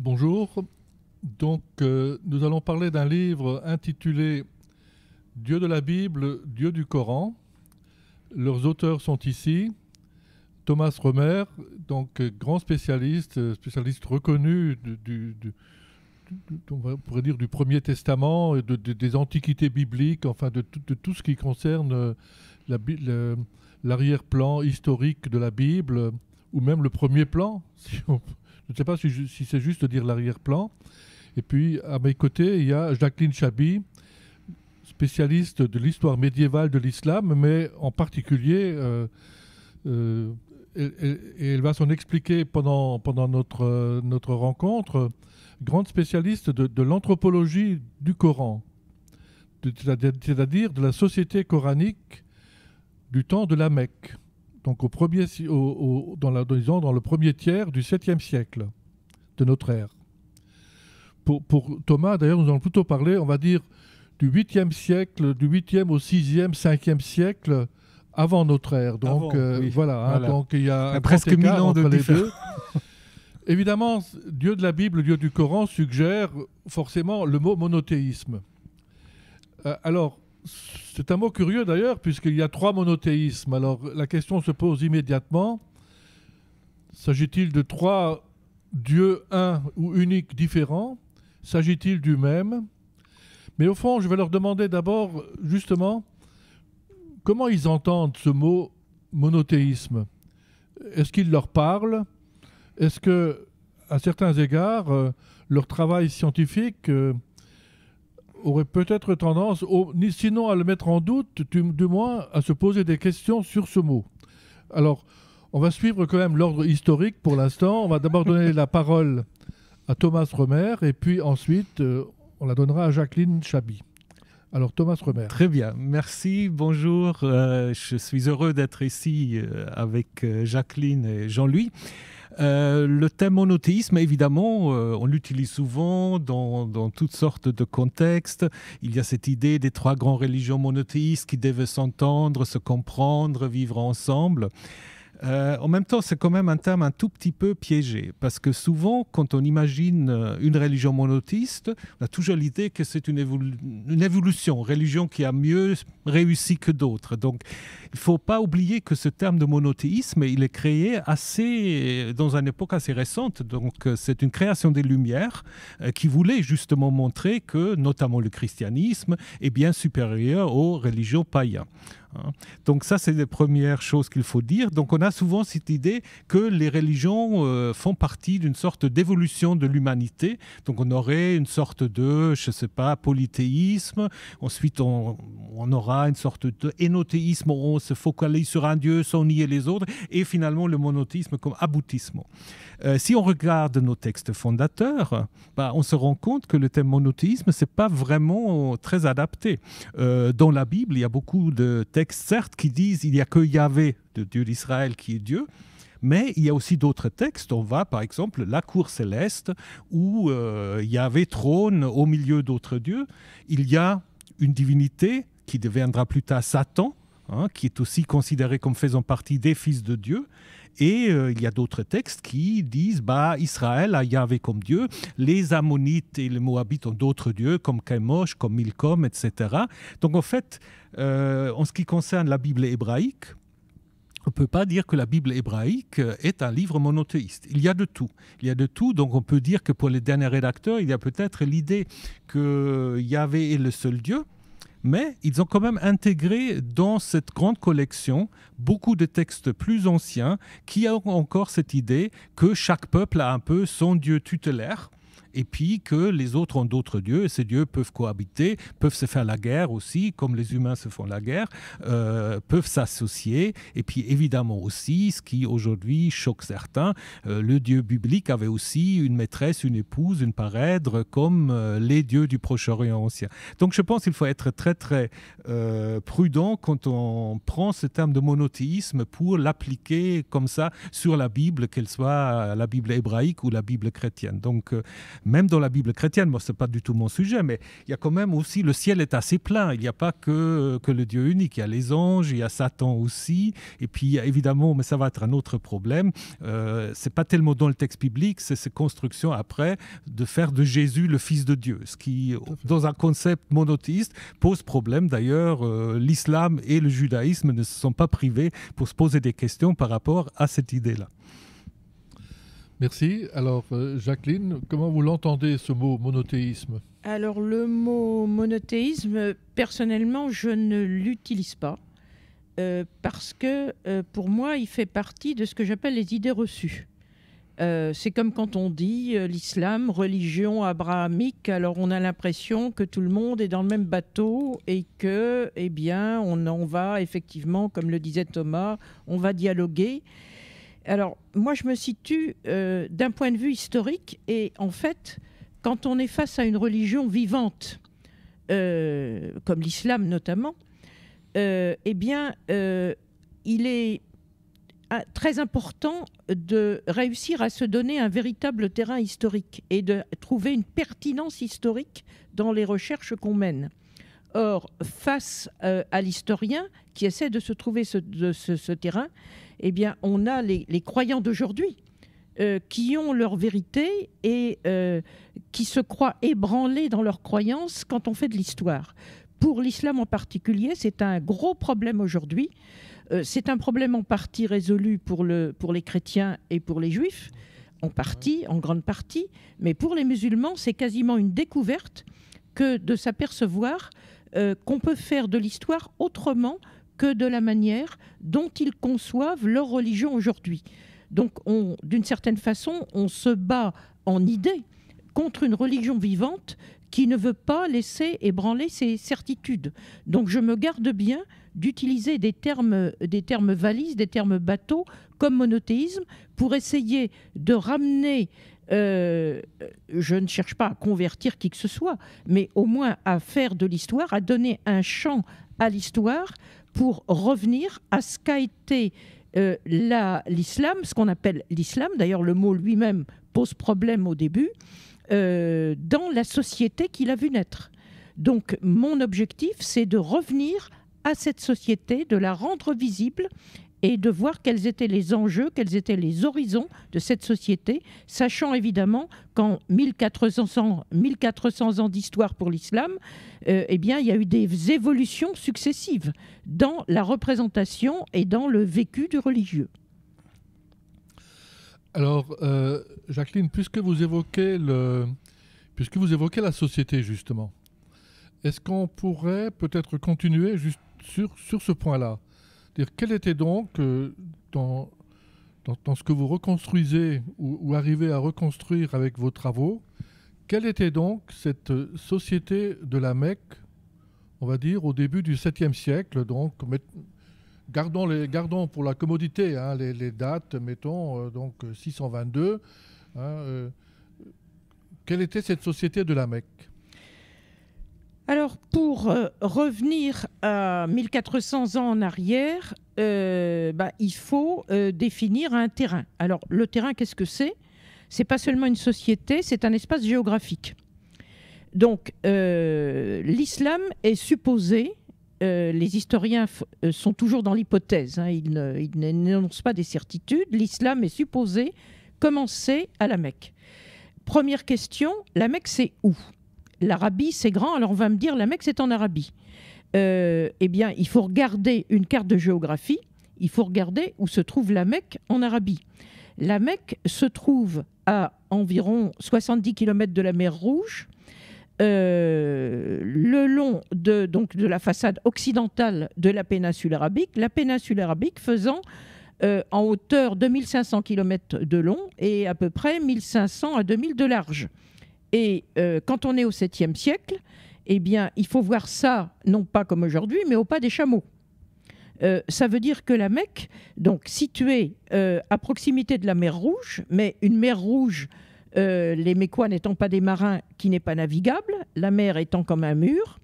Bonjour. Donc, euh, nous allons parler d'un livre intitulé Dieu de la Bible, Dieu du Coran. Leurs auteurs sont ici. Thomas Romer, donc grand spécialiste, euh, spécialiste reconnu du, pourrait dire du Premier Testament, des antiquités bibliques, enfin de, tout ce qui concerne euh, l'arrière-plan historique de la Bible, ou même le premier plan, si on peut je ne sais pas si, c'est juste de dire l'arrière-plan. Et puis, à mes côtés, il y a Jacqueline Chabi, spécialiste de l'histoire médiévale de l'islam, mais en particulier, euh, euh, et, elle va s'en expliquer pendant, pendant notre, notre rencontre, grande spécialiste de l'anthropologie du Coran, c'est-à-dire de la société coranique du temps de la Mecque donc au premier, au, dans, dans le premier tiers du 7e siècle de notre ère. Pour, Thomas, d'ailleurs, nous allons plutôt parler, on va dire, du 8e siècle, du 8e au 6e, 5e siècle avant notre ère. Donc euh, hein, voilà, donc il y a, presque 1000 ans de les deux. Évidemment, Dieu de la Bible, Dieu du Coran suggère forcément le mot monothéisme. Euh, alors, c'est un mot curieux d'ailleurs, puisqu'il y a trois monothéismes. Alors la question se pose immédiatement. S'agit-il de trois dieux un ou unique, différents S'agit-il du même Mais au fond, je vais leur demander d'abord justement comment ils entendent ce mot monothéisme. Est-ce qu'il leur parle Est-ce que, à certains égards, euh, leur travail scientifique euh, aurait peut-être tendance, sinon à le mettre en doute, du, moins à se poser des questions sur ce mot. Alors, on va suivre quand même l'ordre historique pour l'instant. On va d'abord donner la parole à Thomas Remer et puis ensuite, euh, on la donnera à Jacqueline Chabi. Alors Thomas Remer. Très bien, merci, bonjour. Euh, je suis heureux d'être ici euh, avec Jacqueline et Jean-Louis. Euh, le thème monothéisme, évidemment, euh, on l'utilise souvent dans, dans, toutes sortes de contextes. Il y a cette idée des trois grandes religions monothéistes qui devaient s'entendre, se comprendre, vivre ensemble. Euh, en même temps, c'est quand même un terme un tout petit peu piégé, parce que souvent, quand on imagine euh, une religion monothéiste, on a toujours l'idée que c'est une, évolution, une, évolution, religion qui a mieux réussi que d'autres. Donc, il ne faut pas oublier que ce terme de monothéisme, il est créé assez, dans une époque assez récente. Donc, euh, c'est une création des Lumières qui voulait justement montrer que, notamment le christianisme, est bien supérieur aux religions païennes. Hein. Donc ça, c'est les premières choses qu'il faut dire. Donc on a souvent cette idée que les religions euh, font partie d'une sorte d'évolution de l'humanité. Donc on aurait une sorte de, je ne sais pas, polythéisme. Ensuite, on, aura une sorte d'énothéisme où on se focalise sur un dieu sans nier les autres. Et finalement, le monothéisme comme aboutissement. Euh, si on regarde nos textes fondateurs, bah, on se rend compte que le thème monothéisme, ce n'est pas vraiment très adapté. Euh, dans la Bible, il y a beaucoup de textes textes, certes, qui disent il n'y a que Yahvé, le Dieu d'Israël, qui est Dieu, mais il y a aussi d'autres textes. On va par exemple la cour céleste où y euh, Yahvé trône au milieu d'autres dieux. Il y a une divinité qui deviendra plus tard Satan, hein, qui est aussi considéré comme faisant partie des fils de Dieu. Et euh, il y a d'autres textes qui disent bah, Israël a Yahvé comme Dieu, les Ammonites et les Moabites ont d'autres dieux comme Kemosh, comme Milcom, etc. Donc en fait, euh, en ce qui concerne la Bible hébraïque, on ne peut pas dire que la Bible hébraïque euh, est un livre monothéiste. Il y a de tout. Il y a de tout. Donc on peut dire que pour les derniers rédacteurs, il y a peut-être l'idée que Yahvé est le seul Dieu, mais ils ont quand même intégré dans cette grande collection beaucoup de textes plus anciens qui ont encore cette idée que chaque peuple a un peu son dieu tutélaire et puis que les autres ont d'autres dieux, et ces dieux peuvent cohabiter, peuvent se faire la guerre aussi, comme les humains se font la guerre, euh, peuvent s'associer, et puis évidemment aussi, ce qui aujourd'hui choque certains, euh, le dieu biblique avait aussi une maîtresse, une épouse, une parèdre, comme euh, les dieux du Proche-Orient ancien. Donc je pense qu'il faut être très très prudent quand on prend ce terme de monothéisme pour l'appliquer comme ça sur la Bible, qu'elle soit la Bible hébraïque ou la Bible chrétienne. Donc même dans la Bible chrétienne, moi ce n'est pas du tout mon sujet, mais il y a quand même aussi, le ciel est assez plein, il n'y a pas euh, que, le Dieu unique, il y a les anges, il y a Satan aussi, et puis évidemment, mais ça va être un autre problème, euh, Ce n'est pas tellement dans le texte biblique, c'est ces constructions après de faire de Jésus le Fils de Dieu, ce qui, dans un concept monothéiste, pose problème d'ailleurs, euh, l'islam et le judaïsme ne se sont pas privés pour se poser des questions par rapport à cette idée-là. Merci. Alors, euh, Jacqueline, comment vous l'entendez, ce mot monothéisme Alors, le mot monothéisme, personnellement, je ne l'utilise pas. Euh, parce que euh, pour moi, il fait partie de ce que j'appelle les idées reçues. c'est comme quand on dit l'islam, religion abrahamique, alors on a l'impression que tout le monde est dans le même bateau et que, eh bien, on en va effectivement, comme le disait Thomas, on va dialoguer alors, moi, je me situe euh, d'un point de vue historique et en fait, quand on est face à une religion vivante, euh, comme l'islam notamment, euh, eh bien, il est ah, très important de réussir à se donner un véritable terrain historique et de trouver une pertinence historique dans les recherches qu'on mène. Or, face à l'historien qui essaie de se trouver ce terrain, eh bien, on a les, croyants d'aujourd'hui euh, qui ont leur vérité et euh, qui se croient ébranlés dans leurs croyances quand on fait de l'histoire. Pour l'islam en particulier, c'est un gros problème aujourd'hui. Euh, c'est un problème en partie résolu pour, le, pour les chrétiens et pour les juifs, en partie, en grande partie, mais pour les musulmans, c'est quasiment une découverte que de s'apercevoir qu'on peut faire de l'histoire autrement que de la manière dont ils conçoivent leur religion aujourd'hui. Donc, d'une certaine façon, on se bat en idée contre une religion vivante qui ne veut pas laisser ébranler ses certitudes. Donc, je me garde bien d'utiliser des termes, des termes valises, des termes bateaux comme monothéisme pour essayer de ramener euh, je ne cherche pas à convertir qui que ce soit, mais au moins à faire de l'histoire, à donner un champ à l'histoire pour revenir à ce qu'a été euh, l'islam, ce qu'on appelle l'islam, d'ailleurs le mot lui-même pose problème au début, euh, dans la société qu'il a vu naître. Donc mon objectif, c'est de revenir à cette société, de la rendre visible et de voir quels étaient les enjeux, quels étaient les horizons de cette société, sachant évidemment qu'en 1400, ans d'histoire pour l'islam, euh, eh bien, il y a eu des évolutions successives dans la représentation et dans le vécu du religieux. Alors, euh, Jacqueline, puisque vous évoquez la société justement, est-ce qu'on pourrait peut-être continuer juste sur ce point-là quelle était donc, euh, dans, dans, ce que vous reconstruisez ou, arrivez à reconstruire avec vos travaux, quelle était donc cette euh, société de la Mecque, on va dire, au début du 7e siècle donc, gardons, les, gardons pour la commodité hein, les, dates, mettons, euh, donc 622. Hein, quelle était cette société de la Mecque alors, pour euh, revenir à 1400 ans en arrière, euh, bah, il faut euh, définir un terrain. Alors, le terrain, qu'est-ce que c'est C'est pas seulement une société, c'est un espace géographique. Donc, l'islam est supposé, les historiens sont toujours dans l'hypothèse, hein, ils n'énoncent pas des certitudes, l'islam est supposé commencer à la Mecque. Première question, la Mecque, c'est où l'Arabie, c'est grand, alors on va me dire, la Mecque, c'est en Arabie. Euh, eh bien, il faut regarder une carte de géographie, il faut regarder où se trouve la Mecque en Arabie. La Mecque se trouve à environ 70 km de la mer Rouge, euh, le long de, donc, de la façade occidentale de la péninsule arabique, la péninsule arabique faisant euh, en hauteur 2500 km de long et à peu près 1500 à 2000 de large. Et euh, quand on est au 7 siècle, eh bien, il faut voir ça, non pas comme aujourd'hui, mais au pas des chameaux. Euh, ça veut dire que la Mecque, donc située euh, à proximité de la mer Rouge, mais une mer Rouge, les Mécois n'étant pas des marins, qui n'est pas navigable, la mer étant comme un mur,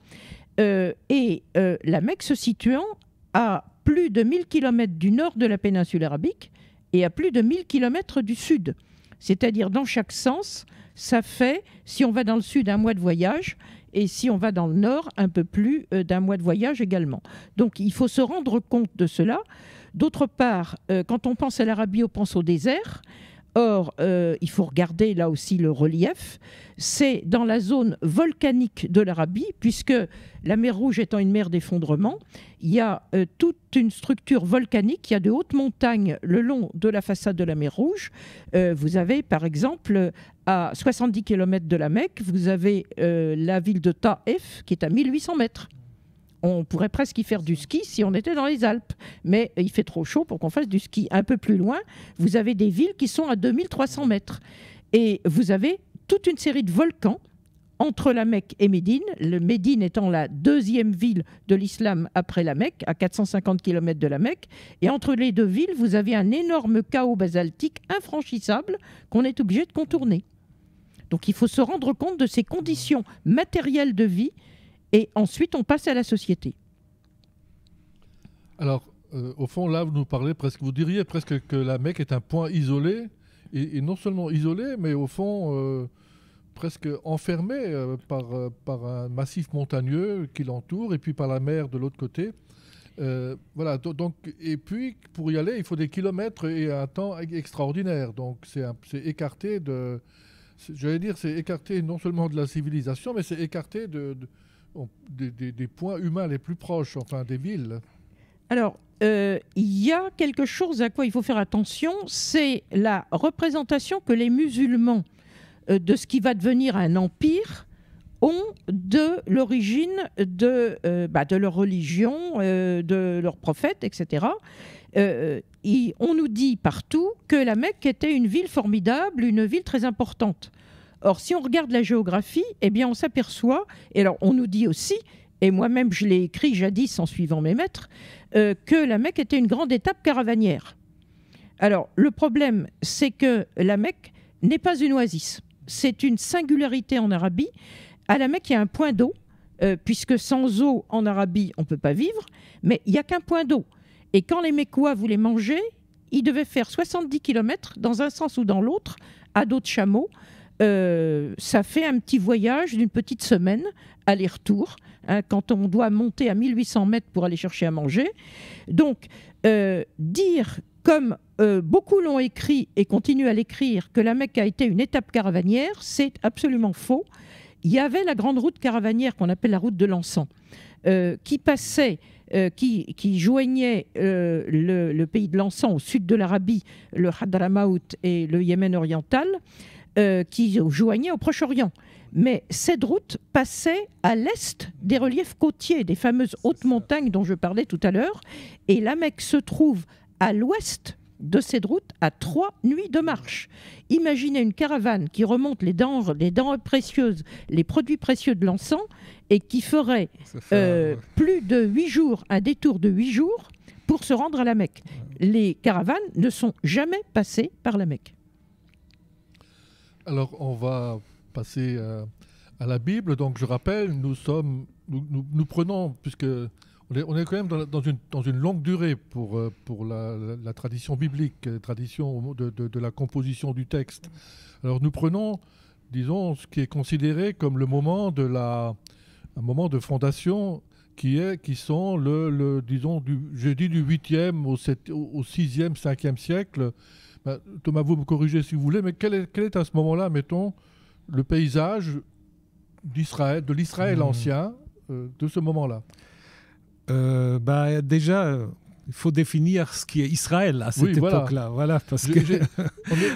et la Mecque se situant à plus de 1000 km du nord de la péninsule arabique et à plus de 1000 km du sud. C'est-à-dire dans chaque sens, ça fait, si on va dans le sud, un mois de voyage, et si on va dans le nord, un peu plus euh, d'un mois de voyage également. Donc il faut se rendre compte de cela. D'autre part, euh, quand on pense à l'Arabie, on pense au désert. Or, euh, il faut regarder là aussi le relief. C'est dans la zone volcanique de l'Arabie, puisque la mer Rouge étant une mer d'effondrement, il y a euh, toute une structure volcanique, il y a de hautes montagnes le long de la façade de la mer Rouge. Euh, vous avez par exemple à 70 km de la Mecque, vous avez la ville de Ta'ef qui est à 1800 mètres on pourrait presque y faire du ski si on était dans les Alpes. Mais il fait trop chaud pour qu'on fasse du ski. Un peu plus loin, vous avez des villes qui sont à 2300 mètres. Et vous avez toute une série de volcans entre la Mecque et Médine, le Médine étant la deuxième ville de l'islam après la Mecque, à 450 km de la Mecque, et entre les deux villes, vous avez un énorme chaos basaltique infranchissable qu'on est obligé de contourner. Donc il faut se rendre compte de ces conditions matérielles de vie et ensuite on passe à la société. Alors, euh, au fond, là, vous nous parlez presque, vous diriez presque que la Mecque est un point isolé, et, non seulement isolé, mais au fond, euh, presque enfermé euh, par, par un massif montagneux qui l'entoure, et puis par la mer de l'autre côté. voilà, donc, et puis pour y aller, il faut des kilomètres et un temps extraordinaire. Donc, c'est écarté de. J'allais dire, c'est écarté non seulement de la civilisation, mais c'est écarté de des, points humains les plus proches, enfin des villes Alors, euh, il y a quelque chose à quoi il faut faire attention, c'est la représentation que les musulmans euh, de ce qui va devenir un empire ont de l'origine de, euh, bah, de leur religion, de leurs prophètes, etc. on nous dit partout que la Mecque était une ville formidable, une ville très importante. Or, si on regarde la géographie, eh bien, on s'aperçoit, et alors on nous dit aussi, et moi-même je l'ai écrit jadis en suivant mes maîtres, euh, que la Mecque était une grande étape caravanière. Alors, le problème, c'est que la Mecque n'est pas une oasis. C'est une singularité en Arabie. À la Mecque, il y a un point d'eau, euh, puisque sans eau en Arabie, on ne peut pas vivre, mais il n'y a qu'un point d'eau. Et quand les Mécois voulaient manger, ils devaient faire 70 km dans un sens ou dans l'autre, à d'autres chameaux. Euh, ça fait un petit voyage d'une petite semaine, aller-retour, hein, quand on doit monter à 1800 mètres pour aller chercher à manger. Donc, euh, dire, comme euh, beaucoup l'ont écrit et continuent à l'écrire, que la Mecque a été une étape caravanière, c'est absolument faux. Il y avait la grande route caravanière qu'on appelle la route de l'encens, qui passait qui, joignait le, pays de l'encens au sud de l'Arabie, le Hadramaut et le Yémen oriental, euh, qui joignait au Proche-Orient. Mais cette route passait à l'est des reliefs côtiers, des fameuses hautes montagnes dont je parlais tout à l'heure. Et la Mecque se trouve à l'ouest de cette route à trois nuits de marche. Imaginez une caravane qui remonte les denrées, les denrées précieuses, les produits précieux de l'encens et qui ferait euh, plus de huit jours, un détour de huit jours pour se rendre à la Mecque. Les caravanes ne sont jamais passées par la Mecque. Alors, on va passer euh, à la Bible. Donc, je rappelle, nous sommes, nous, prenons, puisque on est, quand même dans, une, dans une longue durée pour, euh, pour la, tradition biblique, tradition de, la composition du texte. Alors, nous prenons, disons, ce qui est considéré comme le moment de la, un moment de fondation qui, est, qui sont, le, disons, du, je dis du 8e au, 7, au 6e, 5e siècle, bah, Thomas, vous me corrigez si vous voulez, mais quel est, à ce moment-là, mettons, le paysage d'Israël, de l'Israël hmm. ancien, euh, de ce moment-là euh, bah, Déjà, euh, il faut définir ce qui est Israël à cette époque-là. Voilà. parce que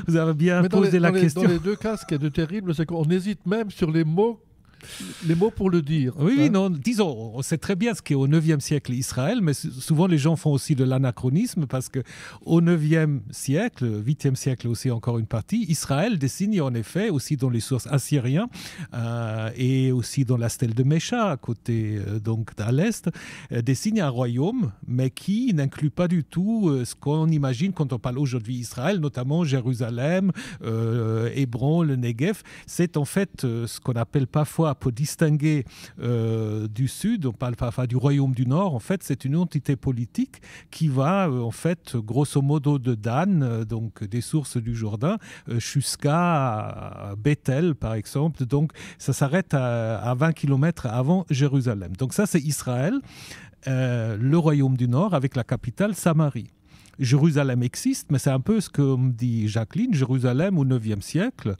vous avez bien posé la question. dans les deux cas, ce qui est de terrible, c'est qu'on hésite même sur les mots les mots pour le dire. Oui, hein. non, disons, on sait très bien ce qu'est au 9e siècle Israël, mais souvent les gens font aussi de l'anachronisme parce que au 9e siècle, 8e siècle aussi encore une partie, Israël dessine en effet aussi dans les sources assyriens euh, et aussi dans la stèle de Mécha, à côté euh, donc à l'est, euh, dessine un royaume, mais qui n'inclut pas du tout ce qu'on imagine quand on parle aujourd'hui Israël, notamment Jérusalem, Hébron, le Negev. C'est en fait ce qu'on appelle parfois pour distinguer euh, du Sud, on du Royaume du Nord, en fait, c'est une entité politique qui va, euh, en fait, grosso modo de Dan, euh, donc des sources du Jourdain, jusqu'à Bethel, par exemple. Donc, ça s'arrête à, 20 km avant Jérusalem. Donc, ça, c'est Israël. le royaume du Nord avec la capitale Samarie. Jérusalem existe, mais c'est un peu ce que dit Jacqueline, Jérusalem au IXe siècle,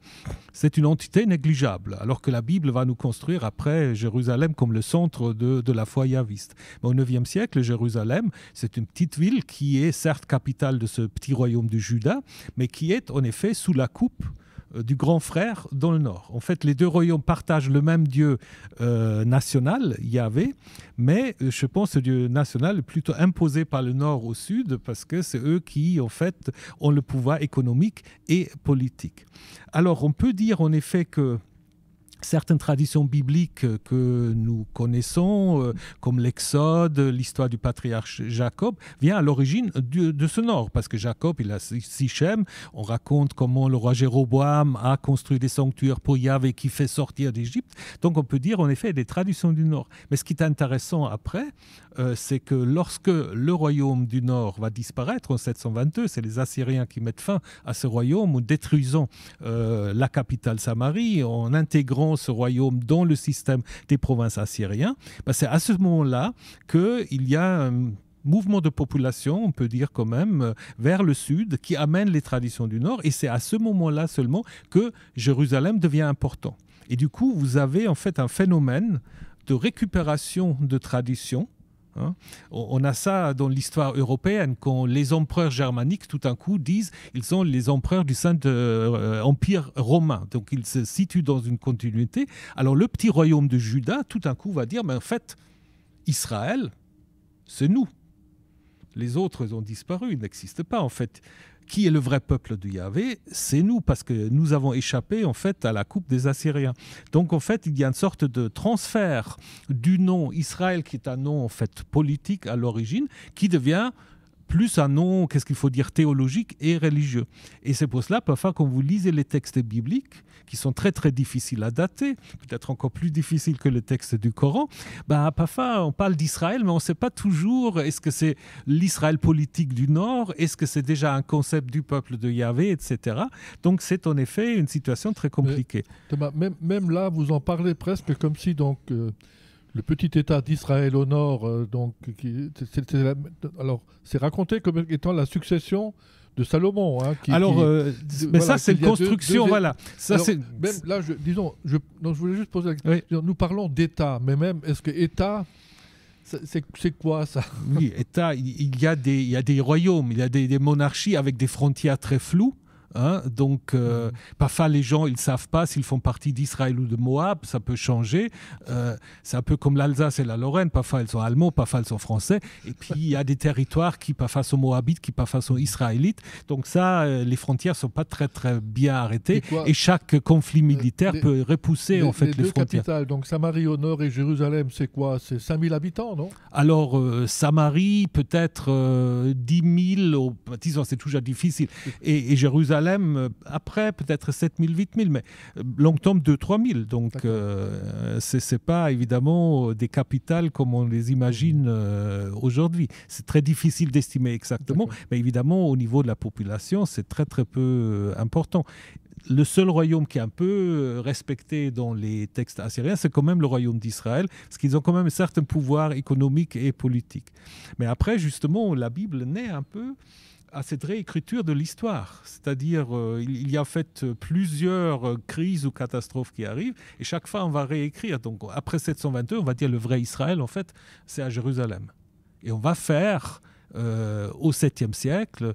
c'est une entité négligeable, alors que la Bible va nous construire après Jérusalem comme le centre de, la foi yaviste. au IXe siècle, Jérusalem, c'est une petite ville qui est certes capitale de ce petit royaume du Juda, mais qui est en effet sous la coupe euh, du grand frère dans le nord. En fait, les deux royaumes partagent le même Dieu euh, national, Yahvé, mais euh, je pense que le Dieu national est plutôt imposé par le nord au sud parce que c'est eux qui, en fait, ont le pouvoir économique et politique. Alors, on peut dire en effet que certaines traditions bibliques que nous connaissons, euh, comme l'Exode, l'histoire du patriarche Jacob, vient à l'origine de, ce nord, parce que Jacob, il a Sichem, on raconte comment le roi Jéroboam a construit des sanctuaires pour Yahvé qui fait sortir d'Égypte. Donc on peut dire en effet des traditions du nord. Mais ce qui est intéressant après, euh, c'est que lorsque le royaume du nord va disparaître en 722, c'est les Assyriens qui mettent fin à ce royaume en détruisant euh, la capitale Samarie, en intégrant ce royaume, dans le système des provinces assyriennes, ben, c'est à ce moment-là qu'il y a un mouvement de population, on peut dire quand même, euh, vers le sud, qui amène les traditions du nord. Et c'est à ce moment-là seulement que Jérusalem devient important. Et du coup, vous avez en fait un phénomène de récupération de traditions Hein. on a ça dans l'histoire européenne, quand les empereurs germaniques, tout d'un coup, disent ils sont les empereurs du Saint-Empire euh, romain. Donc ils se situent dans une continuité. Alors le petit royaume de Juda, tout d'un coup, va dire, mais en fait, Israël, c'est nous. Les autres ont disparu, ils n'existent pas en fait qui est le vrai peuple de Yahvé C'est nous, parce que nous avons échappé en fait à la coupe des Assyriens. Donc en fait, il y a une sorte de transfert du nom Israël, qui est un nom en fait politique à l'origine, qui devient plus un nom, qu'est-ce qu'il faut dire, théologique et religieux. Et c'est pour cela, parfois, quand vous lisez les textes bibliques, qui sont très très difficiles à dater, peut-être encore plus difficiles que le texte du Coran, ben, parfois on parle d'Israël, mais on ne sait pas toujours est-ce que c'est l'Israël politique du Nord, est-ce que c'est déjà un concept du peuple de Yahvé, etc. Donc c'est en effet une situation très compliquée. même, là, vous en parlez presque comme si donc... Euh, le petit État d'Israël au nord, euh, donc, qui, alors c'est raconté comme étant la succession de Salomon. Hein, alors, euh, mais ça c'est une construction, voilà. Ça c'est. là, je, disons, je, je voulais juste poser la question. Nous parlons d'État, mais même est-ce que État c'est quoi ça Oui, État, il y, a des, il y a des royaumes, il y a des monarchies avec des frontières très floues. Hein. donc, euh, mhm. parfois, les gens, ils ne savent pas s'ils font partie d'Israël ou de Moab, ça peut changer. Euh, c'est un peu comme l'Alsace et la Lorraine, parfois ils sont allemands, parfois ils sont français. Et puis, il y a des territoires qui parfois sont moabites, qui parfois sont israélites. Donc ça, euh, les frontières ne sont pas très, très bien arrêtées. Et, chaque conflit militaire peut repousser, les, en fait, les, frontières. donc Samarie au nord et Jérusalem, c'est quoi C'est 5000 habitants, non Alors, Samarie, peut-être 10 000, c'est toujours difficile. et Jérusalem, Jérusalem, euh, après, peut-être 7000, 8000, mais Longtemps 2 3000. Donc, euh, c'est pas évidemment euh, des capitales comme on les imagine mmh. aujourd'hui. C'est très difficile d'estimer exactement, mais évidemment, au niveau de la population, c'est très, très peu important le seul royaume qui est un peu respecté dans les textes assyriens, c'est quand même le royaume d'Israël, parce qu'ils ont quand même un certain pouvoir économique et politique. Mais après, justement, la Bible naît un peu à cette réécriture de l'histoire. C'est-à-dire, euh, il y a fait plusieurs euh, crises ou catastrophes qui arrivent, et chaque fois, on va réécrire. Donc, après 722, on va dire le vrai Israël, en fait, c'est à Jérusalem. Et on va faire euh, au 7e siècle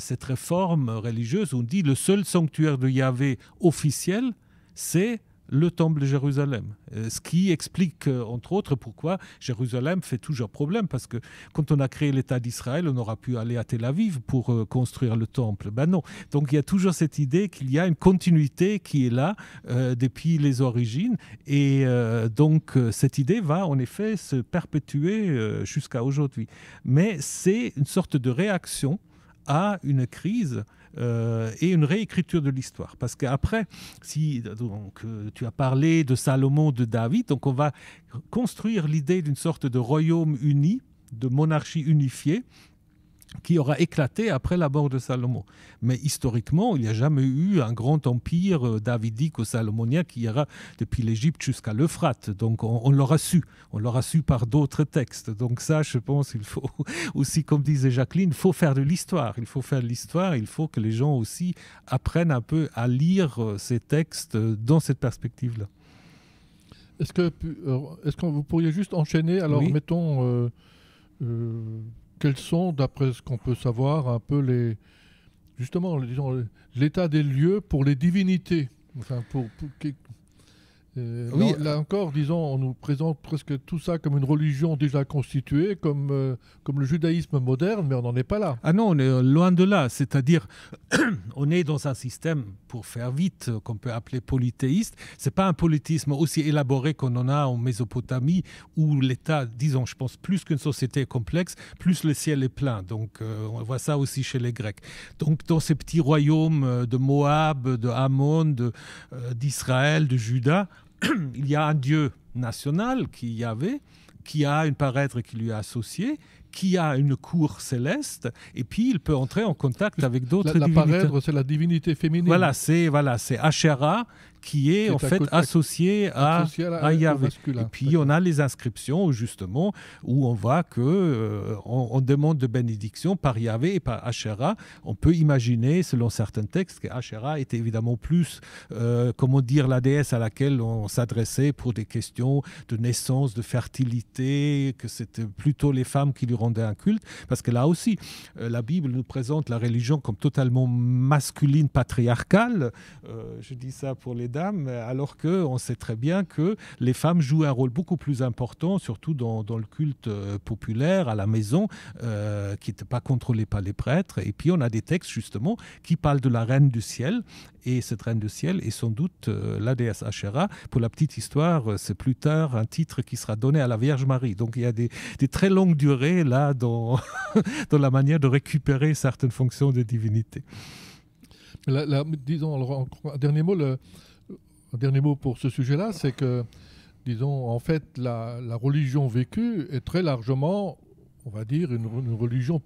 cette réforme religieuse où on dit le seul sanctuaire de Yahvé officiel, c'est le temple de Jérusalem. Euh, ce qui explique, euh, entre autres, pourquoi Jérusalem fait toujours problème, parce que quand on a créé l'État d'Israël, on aura pu aller à Tel Aviv pour euh, construire le temple. Ben non. Donc il y a toujours cette idée qu'il y a une continuité qui est là depuis les origines, et donc cette idée va en effet se perpétuer jusqu'à aujourd'hui. Mais c'est une sorte de réaction à une crise euh, et une réécriture de l'histoire. Parce qu'après, si donc, euh, tu as parlé de Salomon, de David, donc on va construire l'idée d'une sorte de royaume uni, de monarchie unifiée, qui aura éclaté après la mort de Salomon. Mais historiquement, il n'y a jamais eu un grand empire euh, davidique ou salomonien qui ira depuis l'Égypte jusqu'à l'Euphrate. Donc on, l'aura su, on l'aura su par d'autres textes. Donc ça, je pense, il faut aussi, comme disait Jacqueline, il faut faire de l'histoire. Il faut faire de l'histoire, il faut que les gens aussi apprennent un peu à lire euh, ces textes euh, dans cette perspective-là. Est-ce que, est-ce vous pourriez juste enchaîner Alors, mettons quels sont, d'après ce qu'on peut savoir, un peu les justement, l'état des lieux pour les divinités. Enfin, euh, oui, là, encore, disons, on nous présente presque tout ça comme une religion déjà constituée, comme, euh, comme le judaïsme moderne, mais on n'en est pas là. Ah non, on est loin de là. C'est-à-dire, on est dans un système, pour faire vite, euh, qu'on peut appeler polythéiste. Ce n'est pas un polythéisme aussi élaboré qu'on en a en Mésopotamie, où l'État, disons, je pense, plus qu'une société complexe, plus le ciel est plein. Donc, on voit ça aussi chez les Grecs. Donc, dans ces petits royaumes de Moab, de Hamon, d'Israël, de, de Juda, il y a un dieu national qui y avait, qui a une paraître qui lui est associée, qui a une cour céleste, et puis il peut entrer en contact avec d'autres divinités. La, la c'est la divinité féminine. Voilà, c'est voilà, c'est Asherah qui est, en fait associé à, Yahvé. Et puis on a les inscriptions justement où on voit que euh, on, demande de bénédiction par Yahvé et par Asherah. On peut imaginer, selon certains textes, que Achera était évidemment plus, euh, comment dire, la déesse à laquelle on s'adressait pour des questions de naissance, de fertilité, que c'était plutôt les femmes qui lui rendaient un culte, parce que là aussi, euh, la Bible nous présente la religion comme totalement masculine, patriarcale. je dis ça pour les dames, alors qu'on sait très bien que les femmes jouent un rôle beaucoup plus important, surtout dans, le culte euh, populaire, à la maison, euh, qui n'était pas contrôlé par les prêtres. Et puis on a des textes justement qui parlent de la reine du ciel. Et cette reine du ciel est sans doute euh, la déesse Asherah. Pour la petite histoire, c'est plus tard un titre qui sera donné à la Vierge Marie. Donc il y a des, très longues durées là dans, dans la manière de récupérer certaines fonctions de divinité. disons, un dernier mot, le, un dernier mot pour ce sujet-là, c'est que, disons, en fait, la, religion vécue est très largement, on va dire, une, religion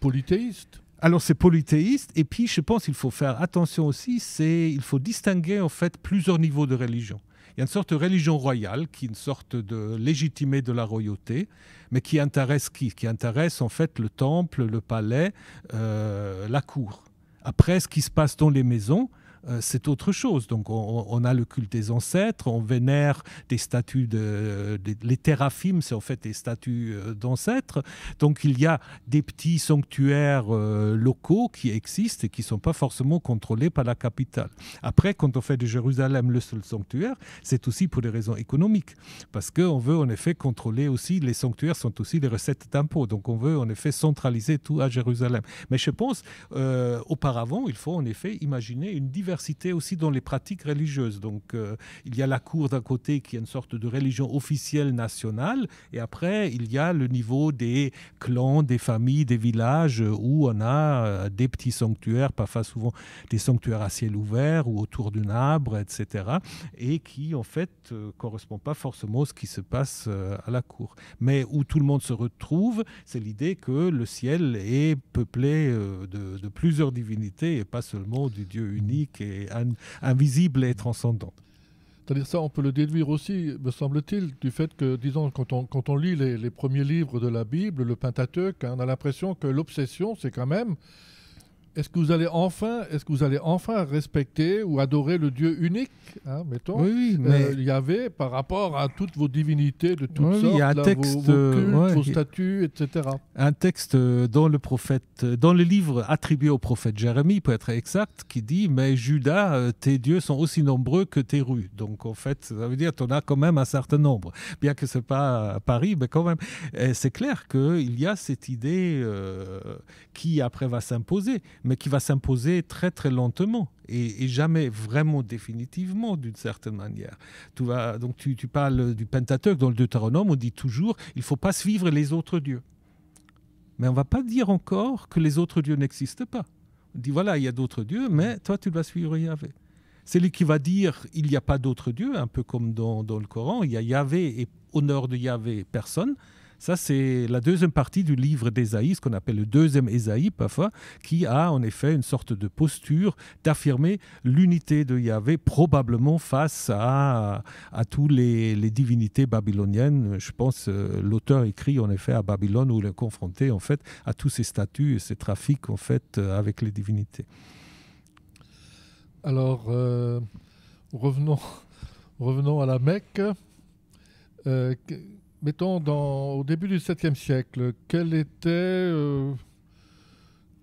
polythéiste. Alors c'est polythéiste et puis je pense qu'il faut faire attention aussi, c'est il faut distinguer en fait plusieurs niveaux de religion. Il y a une sorte de religion royale qui est une sorte de légitimé de la royauté, mais qui intéresse qui Qui intéresse en fait le temple, le palais, euh, la cour. Après, ce qui se passe dans les maisons, euh, c'est autre chose. Donc on, a le culte des ancêtres, on vénère des statues de, les théraphimes, c'est en fait des statues euh, d'ancêtres. Donc il y a des petits sanctuaires euh, locaux qui existent et qui sont pas forcément contrôlés par la capitale. Après, quand on fait de Jérusalem le seul sanctuaire, c'est aussi pour des raisons économiques, parce qu'on veut en effet contrôler aussi les sanctuaires sont aussi des recettes d'impôts. Donc on veut en effet centraliser tout à Jérusalem. Mais je pense auparavant, il faut en effet imaginer une diversité aussi dans les pratiques religieuses. Donc, euh, il y a la cour d'un côté qui est une sorte de religion officielle nationale, et après, il y a le niveau des clans, des familles, des villages euh, où on a euh, des petits sanctuaires, parfois souvent des sanctuaires à ciel ouvert ou autour d'un arbre, etc., et qui en fait ne correspond pas forcément à ce qui se passe à la cour. Mais où tout le monde se retrouve, c'est l'idée que le ciel est peuplé de plusieurs divinités et pas seulement du Dieu unique et invisible et transcendant. C'est-à-dire ça, on peut le déduire aussi, me semble-t-il, du fait que, disons, quand on, lit les, premiers livres de la Bible, le Pentateuque, hein, on a l'impression que l'obsession, c'est quand même est-ce que vous allez enfin, est-ce que vous allez enfin respecter ou adorer le Dieu unique, hein, mettons Oui, il y avait par rapport à toutes vos divinités de toutes sortes, un texte, vos, etc. Un texte dans le prophète, dans le livre attribué au prophète Jérémie, pour être exact, qui dit mais Judas, euh, tes dieux sont aussi nombreux que tes rues. Donc en fait, ça veut dire qu'on a quand même un certain nombre, bien que ce soit pas Paris, mais quand même, c'est clair qu'il y a cette idée euh, qui après va s'imposer mais qui va s'imposer très très lentement et, jamais vraiment définitivement d'une certaine manière. Tu donc tu, parles du Pentateuque, dans le Deutéronome, on dit toujours il faut pas suivre les autres dieux. Mais on va pas dire encore que les autres dieux n'existent pas. On dit voilà, il y a d'autres dieux, mais toi tu dois suivre Yahvé. C'est lui qui va dire il n'y a pas d'autres dieux, un peu comme dans, dans, le Coran, il y a Yahvé et au nord de Yahvé, personne. Ça, c'est la deuxième partie du livre d'Ésaïe, ce qu'on appelle le deuxième Ésaïe, parfois, qui a en effet une sorte de posture d'affirmer l'unité de Yahvé, probablement face à, à toutes les, divinités babyloniennes. Je pense euh, l'auteur écrit en effet à Babylone où il est confronté en fait à tous ces statuts et ces trafics en fait euh, avec les divinités. Alors, euh, revenons, revenons à la Mecque mettons, dans, au début du 7e siècle, euh,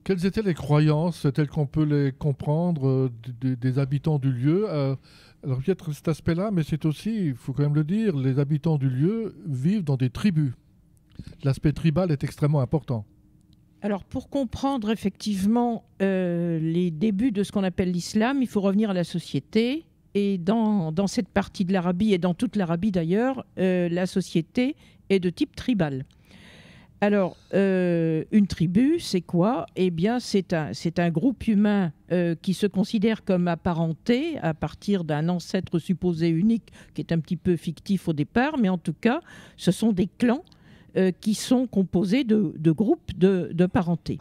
quelles étaient les croyances telles qu'on peut les comprendre euh, des, habitants du lieu euh, Alors peut-être cet aspect-là, mais c'est aussi, il faut quand même le dire, les habitants du lieu vivent dans des tribus. L'aspect tribal est extrêmement important. Alors pour comprendre effectivement les débuts de ce qu'on appelle l'islam, il faut revenir à la société, et dans, cette partie de l'Arabie, et dans toute l'Arabie d'ailleurs, euh, la société est de type tribal. Alors, euh, une tribu, c'est quoi Eh bien, c'est un, c'est un groupe humain euh, qui se considère comme apparenté à partir d'un ancêtre supposé unique, qui est un petit peu fictif au départ, mais en tout cas, ce sont des clans qui sont composés de, de groupes de, de parenté.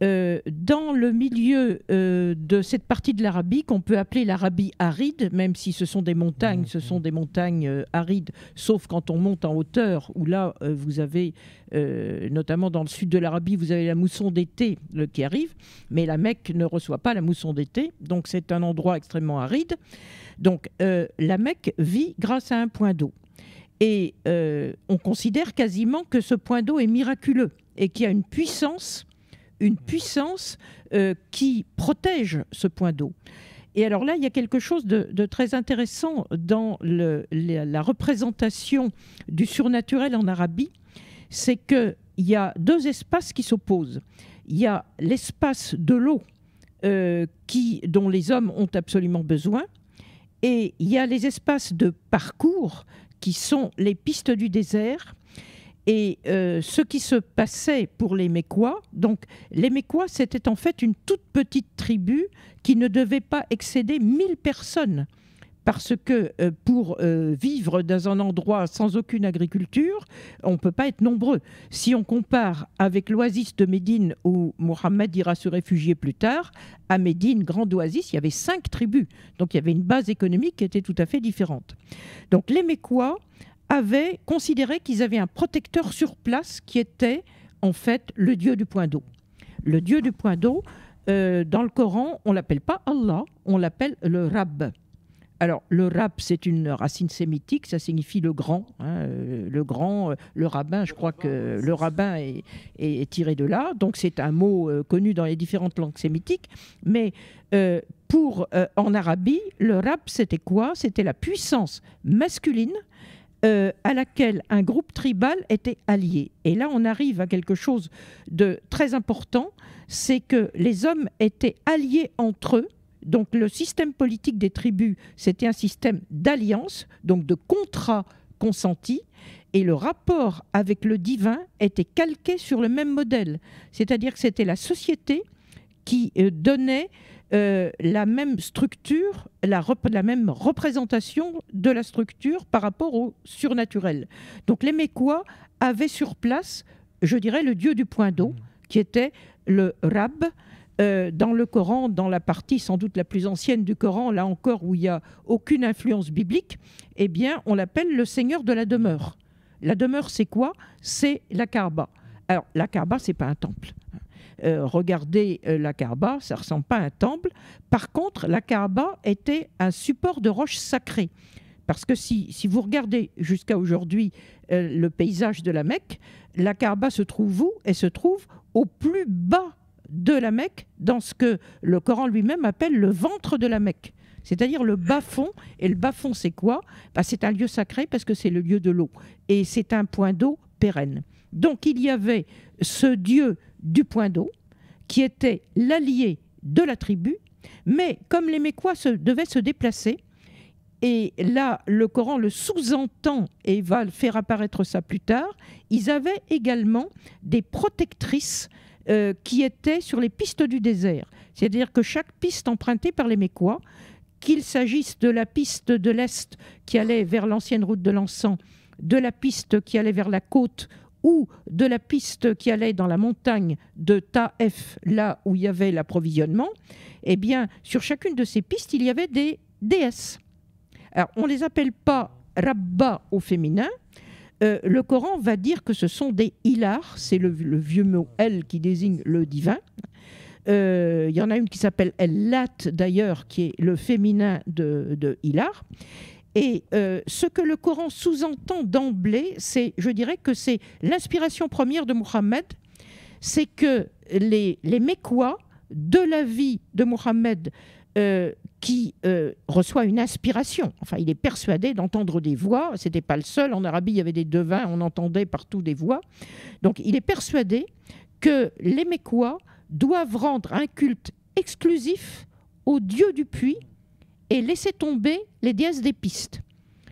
Euh, dans le milieu euh, de cette partie de l'Arabie qu'on peut appeler l'Arabie aride, même si ce sont des montagnes, ce mhm. sont des montagnes euh, arides, sauf quand on monte en hauteur, où là, vous avez, notamment dans le sud de l'Arabie, vous avez la mousson d'été qui arrive, mais la Mecque ne reçoit pas la mousson d'été, donc c'est un endroit extrêmement aride. Donc la Mecque vit grâce à un point d'eau. Et on considère quasiment que ce point d'eau est miraculeux et qui a une puissance une puissance euh, qui protège ce point d'eau. Et alors là, il y a quelque chose de, très intéressant dans la, représentation du surnaturel en Arabie, c'est qu'il y a deux espaces qui s'opposent. Il y a l'espace de l'eau euh, qui, dont les hommes ont absolument besoin, et il y a les espaces de parcours qui sont les pistes du désert et euh, ce qui se passait pour les Mécois, donc les Mécois, c'était en fait une toute petite tribu qui ne devait pas excéder 1000 personnes. Parce que euh, pour euh, vivre dans un endroit sans aucune agriculture, on ne peut pas être nombreux. Si on compare avec l'oasis de Médine où Mohammed ira se réfugier plus tard, à Médine, grande oasis, il y avait cinq tribus. Donc il y avait une base économique qui était tout à fait différente. Donc les Mécois, avaient considéré qu'ils avaient un protecteur sur place qui était en fait le dieu du point d'eau. Le dieu du point d'eau, euh, dans le Coran, on l'appelle pas Allah, on l'appelle le Rab. Alors, le rab, c'est une racine sémitique, ça signifie le grand. Hein, euh, le grand, euh, le rabbin, je crois que le rabbin est, tiré de là. Donc, c'est un mot connu dans les différentes langues sémitiques. Mais pour, en Arabie, le rab, c'était quoi C'était la puissance masculine euh, à laquelle un groupe tribal était allié. Et là, on arrive à quelque chose de très important, c'est que les hommes étaient alliés entre eux. Donc le système politique des tribus, c'était un système d'alliance, donc de contrat consenti, et le rapport avec le divin était calqué sur le même modèle. C'est-à-dire que c'était la société qui euh, donnait euh, la même structure, la, même représentation de la structure par rapport au surnaturel. Donc les Mécois avaient sur place, je dirais, le dieu du point d'eau, mm. qui était le Rab, euh, dans le Coran, dans la partie sans doute la plus ancienne du Coran, là encore où il n'y a aucune influence biblique, eh bien, on l'appelle le Seigneur de la demeure. La demeure, c'est quoi C'est la Kaaba. Alors, la Kaaba, c'est pas un temple. Euh, regardez euh, la Kaaba, ça ressemble pas à un temple. Par contre, la Kaaba était un support de roches sacrées. Parce que si, si vous regardez jusqu'à aujourd'hui euh, le paysage de la Mecque, la Kaaba se trouve où Elle se trouve au plus bas de la Mecque, dans ce que le Coran lui-même appelle le ventre de la Mecque c'est-à-dire le bas-fond. Et le bas-fond, c'est quoi bah, C'est un lieu sacré parce que c'est le lieu de l'eau. Et c'est un point d'eau pérenne. Donc il y avait ce Dieu du point d'eau, qui était l'allié de la tribu, mais comme les Mécois devaient se déplacer, et là, le Coran le sous-entend et va faire apparaître ça plus tard, ils avaient également des protectrices euh, qui étaient sur les pistes du désert. C'est-à-dire que chaque piste empruntée par les Mécois, qu'il s'agisse de la piste de l'Est qui allait vers l'ancienne route de l'encens, de la piste qui allait vers la côte ou de la piste qui allait dans la montagne de Taef, là où il y avait l'approvisionnement, eh bien, sur chacune de ces pistes, il y avait des déesses. Alors, on ne les appelle pas Rabba au féminin. Euh, le Coran va dire que ce sont des hilars, c'est le, vieux mot El qui désigne le divin. Euh, il y en a une qui s'appelle El-Lat d'ailleurs, qui est le féminin de, de hilar. Et euh, ce que le Coran sous-entend d'emblée, c'est, je dirais que c'est l'inspiration première de Mohammed, c'est que les, les de la vie de Mohammed, euh, qui euh, reçoit une inspiration. Enfin, il est persuadé d'entendre des voix. C'était pas le seul. En Arabie, il y avait des devins. On entendait partout des voix. Donc, il est persuadé que les Mécois doivent rendre un culte exclusif au dieu du puits et laisser tomber les dièses des pistes.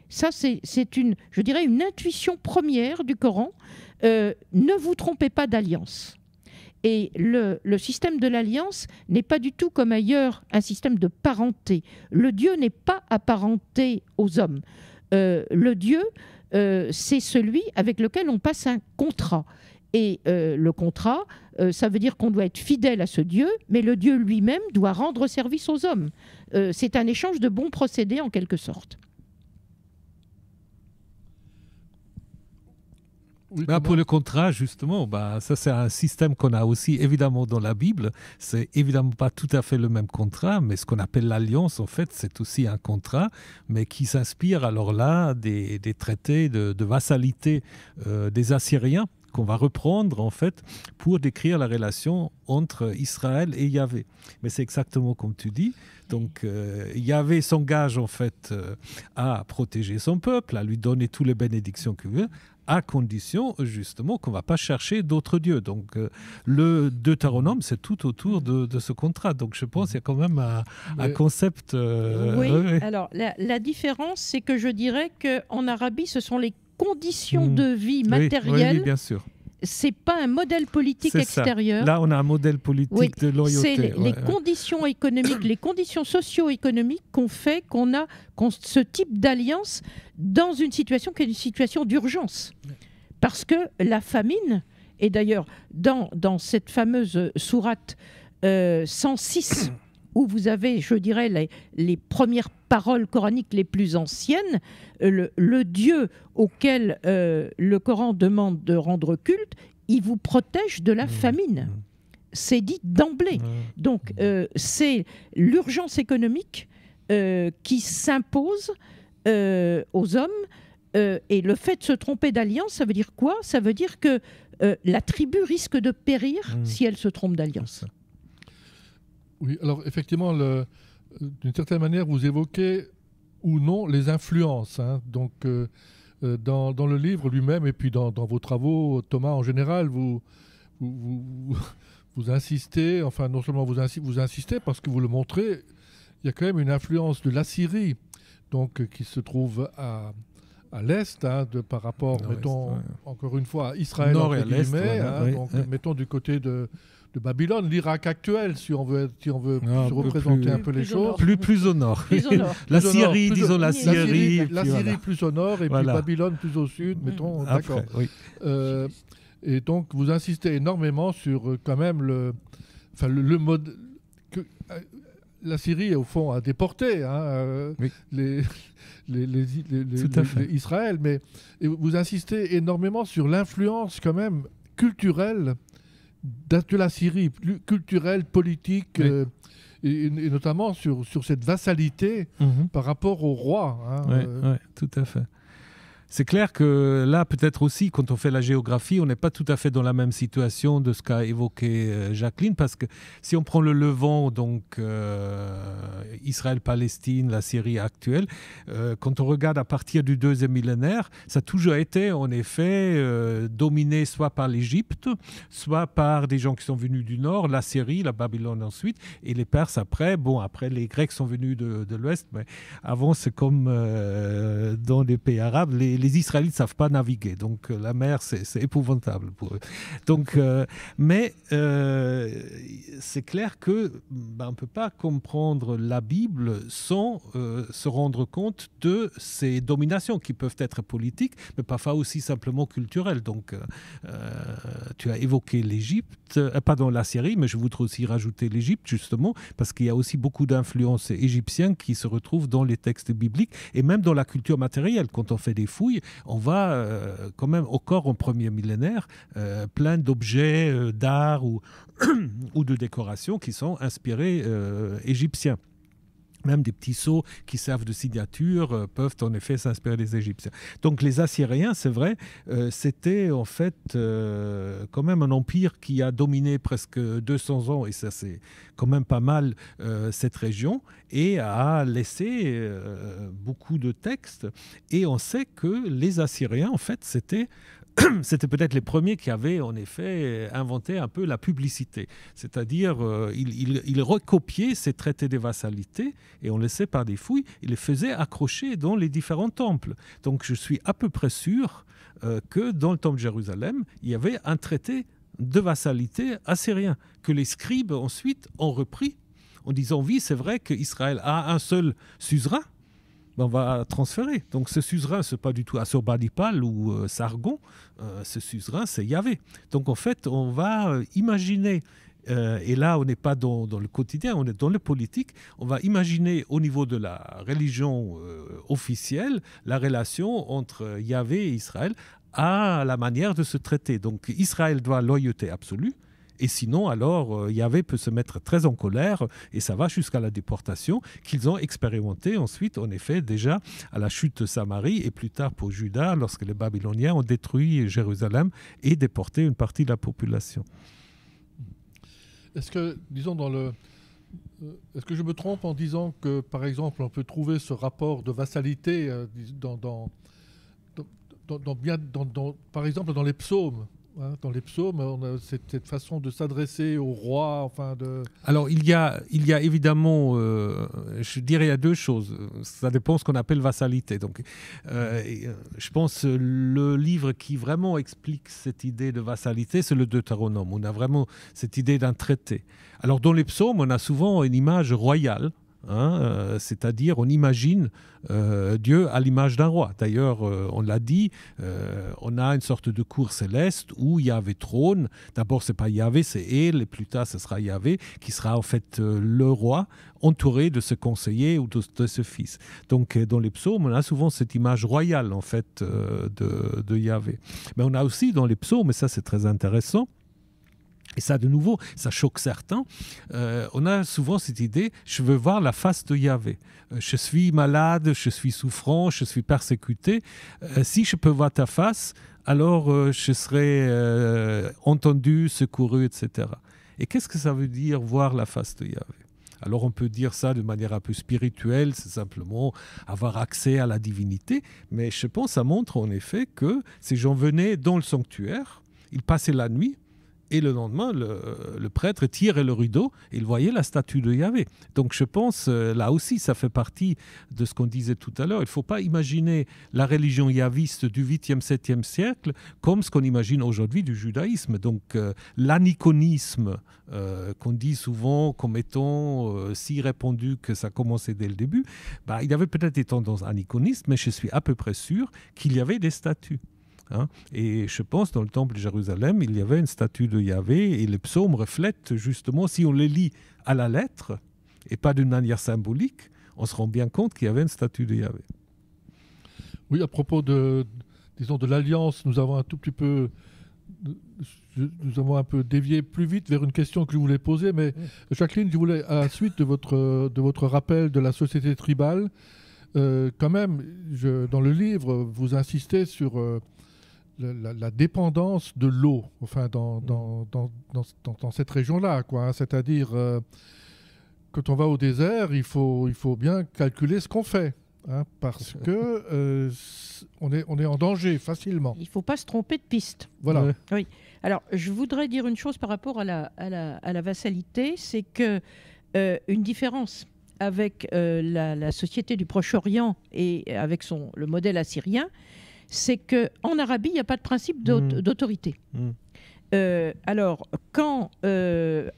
Ça, c'est une, je dirais, une intuition première du Coran. Euh, ne vous trompez pas d'alliance. Et le, système de l'alliance n'est pas du tout comme ailleurs un système de parenté. Le Dieu n'est pas apparenté aux hommes. Euh, le Dieu, euh, c'est celui avec lequel on passe un contrat. Et euh, le contrat, euh, ça veut dire qu'on doit être fidèle à ce Dieu, mais le Dieu lui-même doit rendre service aux hommes. Euh, c'est un échange de bons procédés en quelque sorte. Bah, pour le contrat, justement, bah, ça c'est un système qu'on a aussi évidemment dans la Bible. C'est évidemment pas tout à fait le même contrat, mais ce qu'on appelle l'alliance, en fait, c'est aussi un contrat, mais qui s'inspire alors là des, traités de, vassalité des Assyriens, qu'on va reprendre en fait pour décrire la relation entre Israël et Yahvé. Mais c'est exactement comme tu dis. Donc euh, Yahvé s'engage en fait euh, à protéger son peuple, à lui donner toutes les bénédictions qu'il veut, à condition justement qu'on ne va pas chercher d'autres dieux. Donc euh, le Deutéronome, c'est tout autour de, ce contrat. Donc je pense qu'il y a quand même un, concept. oui, alors la, différence, c'est que je dirais qu'en Arabie, ce sont les conditions hmm. de vie matérielles. ce n'est c'est pas un modèle politique extérieur. Là, on a un modèle politique de loyauté. C'est les, conditions économiques, les conditions socio-économiques qu'on fait qu'on a ce type d'alliance dans une situation qui est une situation d'urgence. Parce que la famine, et d'ailleurs dans, dans cette fameuse sourate 106 euh, où vous avez, je dirais, les, premières paroles coraniques les plus anciennes, euh, le, Dieu auquel euh, le Coran demande de rendre culte, il vous protège de la mmh. famine. Mmh. C'est dit d'emblée. Mmh. Donc euh, c'est l'urgence économique qui s'impose aux hommes. et le fait de se tromper d'alliance, ça veut dire quoi Ça veut dire que la tribu risque de périr si elle se trompe d'alliance. Oui, alors effectivement, d'une certaine manière, vous évoquez ou non les influences. Hein. donc, euh, euh, dans, le livre lui-même et puis dans, vos travaux, Thomas, en général, vous, vous, insistez, enfin, non seulement vous, insistez, vous insistez parce que vous le montrez, il y a quand même une influence de l'Assyrie, donc qui se trouve à, à l'est, hein, par rapport, mettons, encore une fois, à Israël, et à l'est, hein. mettons du côté de, Babylone, l'Irak actuel, si on veut, si on veut ah, représenter un peu les choses. Plus, au nord. la Syrie, disons la Syrie. La Syrie, plus au nord et Babylone plus au sud, mettons. D'accord. Euh, et donc, vous insistez énormément sur euh, quand même le, le, mode. Que, euh, la Syrie, au fond, a déporté Israël, mais vous insistez énormément sur l'influence quand même culturelle de la Syrie, culturelle, politique, euh, et, notamment sur, sur cette vassalité mhm. par rapport au roi. Hein, oui, euh. tout à fait. C'est clair que là, peut-être aussi, quand on fait la géographie, on n'est pas tout à fait dans la même situation de ce qu'a évoqué euh, Jacqueline, parce que si on prend le Levant, donc euh, Israël-Palestine, la Syrie actuelle, euh, quand on regarde à partir du deuxième millénaire, ça a toujours été en effet dominé soit par l'Égypte, soit par des gens qui sont venus du nord, la Syrie, la Babylone ensuite, et les Perses après. Bon, après, les Grecs sont venus de, de l'ouest, mais avant, c'est comme dans les pays arabes, les les, Israélites ne savent pas naviguer, donc euh, la mer, c'est épouvantable pour eux. Donc, euh, mais euh, c'est clair que ben, on ne peut pas comprendre la Bible sans se rendre compte de ces dominations qui peuvent être politiques, mais parfois aussi simplement culturelles. Donc, tu as évoqué l'Égypte, pas dans la Syrie, mais je voudrais aussi rajouter l'Égypte, justement, parce qu'il y a aussi beaucoup d'influences égyptiennes qui se retrouvent dans les textes bibliques et même dans la culture matérielle. Quand on fait des fous, on va euh, quand même au corps en premier millénaire euh, plein d'objets euh, d'art ou, ou de décoration qui sont inspirés égyptiens. Même des petits sceaux qui servent de signature euh, peuvent en effet s'inspirer des Égyptiens. Donc les Assyriens, c'est vrai, euh, c'était en fait euh, quand même un empire qui a dominé presque 200 ans, et ça c'est quand même pas mal, cette région, et a laissé beaucoup de textes. Et on sait que les Assyriens, en fait, c'était c'était peut-être les premiers qui avaient en effet inventé un peu la publicité. C'est-à-dire, euh, ils, recopiaient ces traités de vassalité et on les sait par des fouilles, ils les faisaient accrocher dans les différents temples. Donc je suis à peu près sûr euh, que dans le temple de Jérusalem, il y avait un traité de vassalité assyrien que les scribes ensuite ont repris en disant oui, c'est vrai qu'Israël a un seul suzerain, ben, on va transférer. Donc ce suzerain, ce n'est pas du tout Assurbanipal ou euh, Sargon, euh, ce suzerain, c'est Yahvé. Donc en fait, on va euh, imaginer, et là on n'est pas dans, dans, le quotidien, on est dans le politique, on va imaginer au niveau de la religion officielle la relation entre Yahvé et Israël à la manière de se traiter. Donc Israël doit loyauté absolue, et sinon, alors, euh, Yahvé peut se mettre très en colère et ça va jusqu'à la déportation qu'ils ont expérimenté ensuite, en effet, déjà à la chute de Samarie et plus tard pour Judas, lorsque les Babyloniens ont détruit Jérusalem et déporté une partie de la population. Est-ce que, disons, dans le. Euh, est-ce que je me trompe en disant que, par exemple, on peut trouver ce rapport de vassalité euh, dans, par exemple, dans les psaumes Hein, dans les psaumes. On a cette, façon de s'adresser au roi. Enfin de... Alors, il y a, il y a évidemment, euh, je dirais, il y a deux choses. Ça dépend ce qu'on appelle vassalité. Donc, euh, euh, je pense le livre qui vraiment explique cette idée de vassalité, c'est le Deutéronome. On a vraiment cette idée d'un traité. Alors, dans les psaumes, on a souvent une image royale Hein, euh, c'est-à-dire on imagine euh, Dieu à l'image d'un roi. D'ailleurs, euh, on l'a dit, on a une sorte de cour céleste où Yahvé trône. D'abord, ce c'est pas Yahvé, c'est elle, et plus tard, ce sera Yahvé qui sera en fait le roi entouré de ce conseiller ou de, ses ce fils. Donc, dans les psaumes, on a souvent cette image royale en fait de, de Yahvé. Mais on a aussi dans les psaumes, et ça c'est très intéressant, et ça, de nouveau, ça choque certains. Euh, on a souvent cette idée, je veux voir la face de Yahvé. Euh, je suis malade, je suis souffrant, je suis persécuté. Euh, si je peux voir ta face, alors je serai entendu, secouru, etc. Et qu'est-ce que ça veut dire voir la face de Yahvé alors on peut dire ça de manière un peu spirituelle, c'est simplement avoir accès à la divinité, mais je pense que ça montre en effet que ces gens venaient dans le sanctuaire, ils passaient la nuit, et le lendemain, le, prêtre tirait le rideau, et il voyait la statue de Yahvé. Donc je pense, euh, là aussi, ça fait partie de ce qu'on disait tout à l'heure. Il ne faut pas imaginer la religion yahviste du 8e, 7e siècle comme ce qu'on imagine aujourd'hui du judaïsme. Donc euh, l'aniconisme euh, qu'on dit souvent comme étant si répandu que ça commençait dès le début, bah, il y avait peut-être des tendances aniconistes, mais je suis à peu près sûr qu'il y avait des statues. Hein. Et je pense, dans le temple de Jérusalem, il y avait une statue de Yahvé et les psaumes reflètent justement, si on les lit à la lettre et pas d'une manière symbolique, on se rend bien compte qu'il y avait une statue de Yahvé. Oui, à propos de, disons, de l'alliance, nous avons un tout petit peu nous avons un peu dévié plus vite vers une question que je voulais poser, mais Jacqueline, je voulais, à la suite de votre, de votre rappel de la société tribale, euh, quand même, je, dans le livre, vous insistez sur euh, la, dépendance de l'eau enfin mm. dans, dans, dans, dans cette région-là. Quoi, hein. C'est-à-dire, euh, quand on va au désert, il faut, il faut bien calculer ce qu'on fait. Hein, parce que euh, on, est, on est en danger facilement. Il ne faut pas se tromper de piste. Voilà. Oui. Alors, je voudrais dire une chose par rapport à la, à la, à la vassalité, c'est que euh, une différence avec la, la, société du Proche-Orient et avec son, le modèle assyrien, c'est qu'en Arabie, il n'y a pas de principe hmm. d'autorité. Hmm. Euh, alors, quand euh,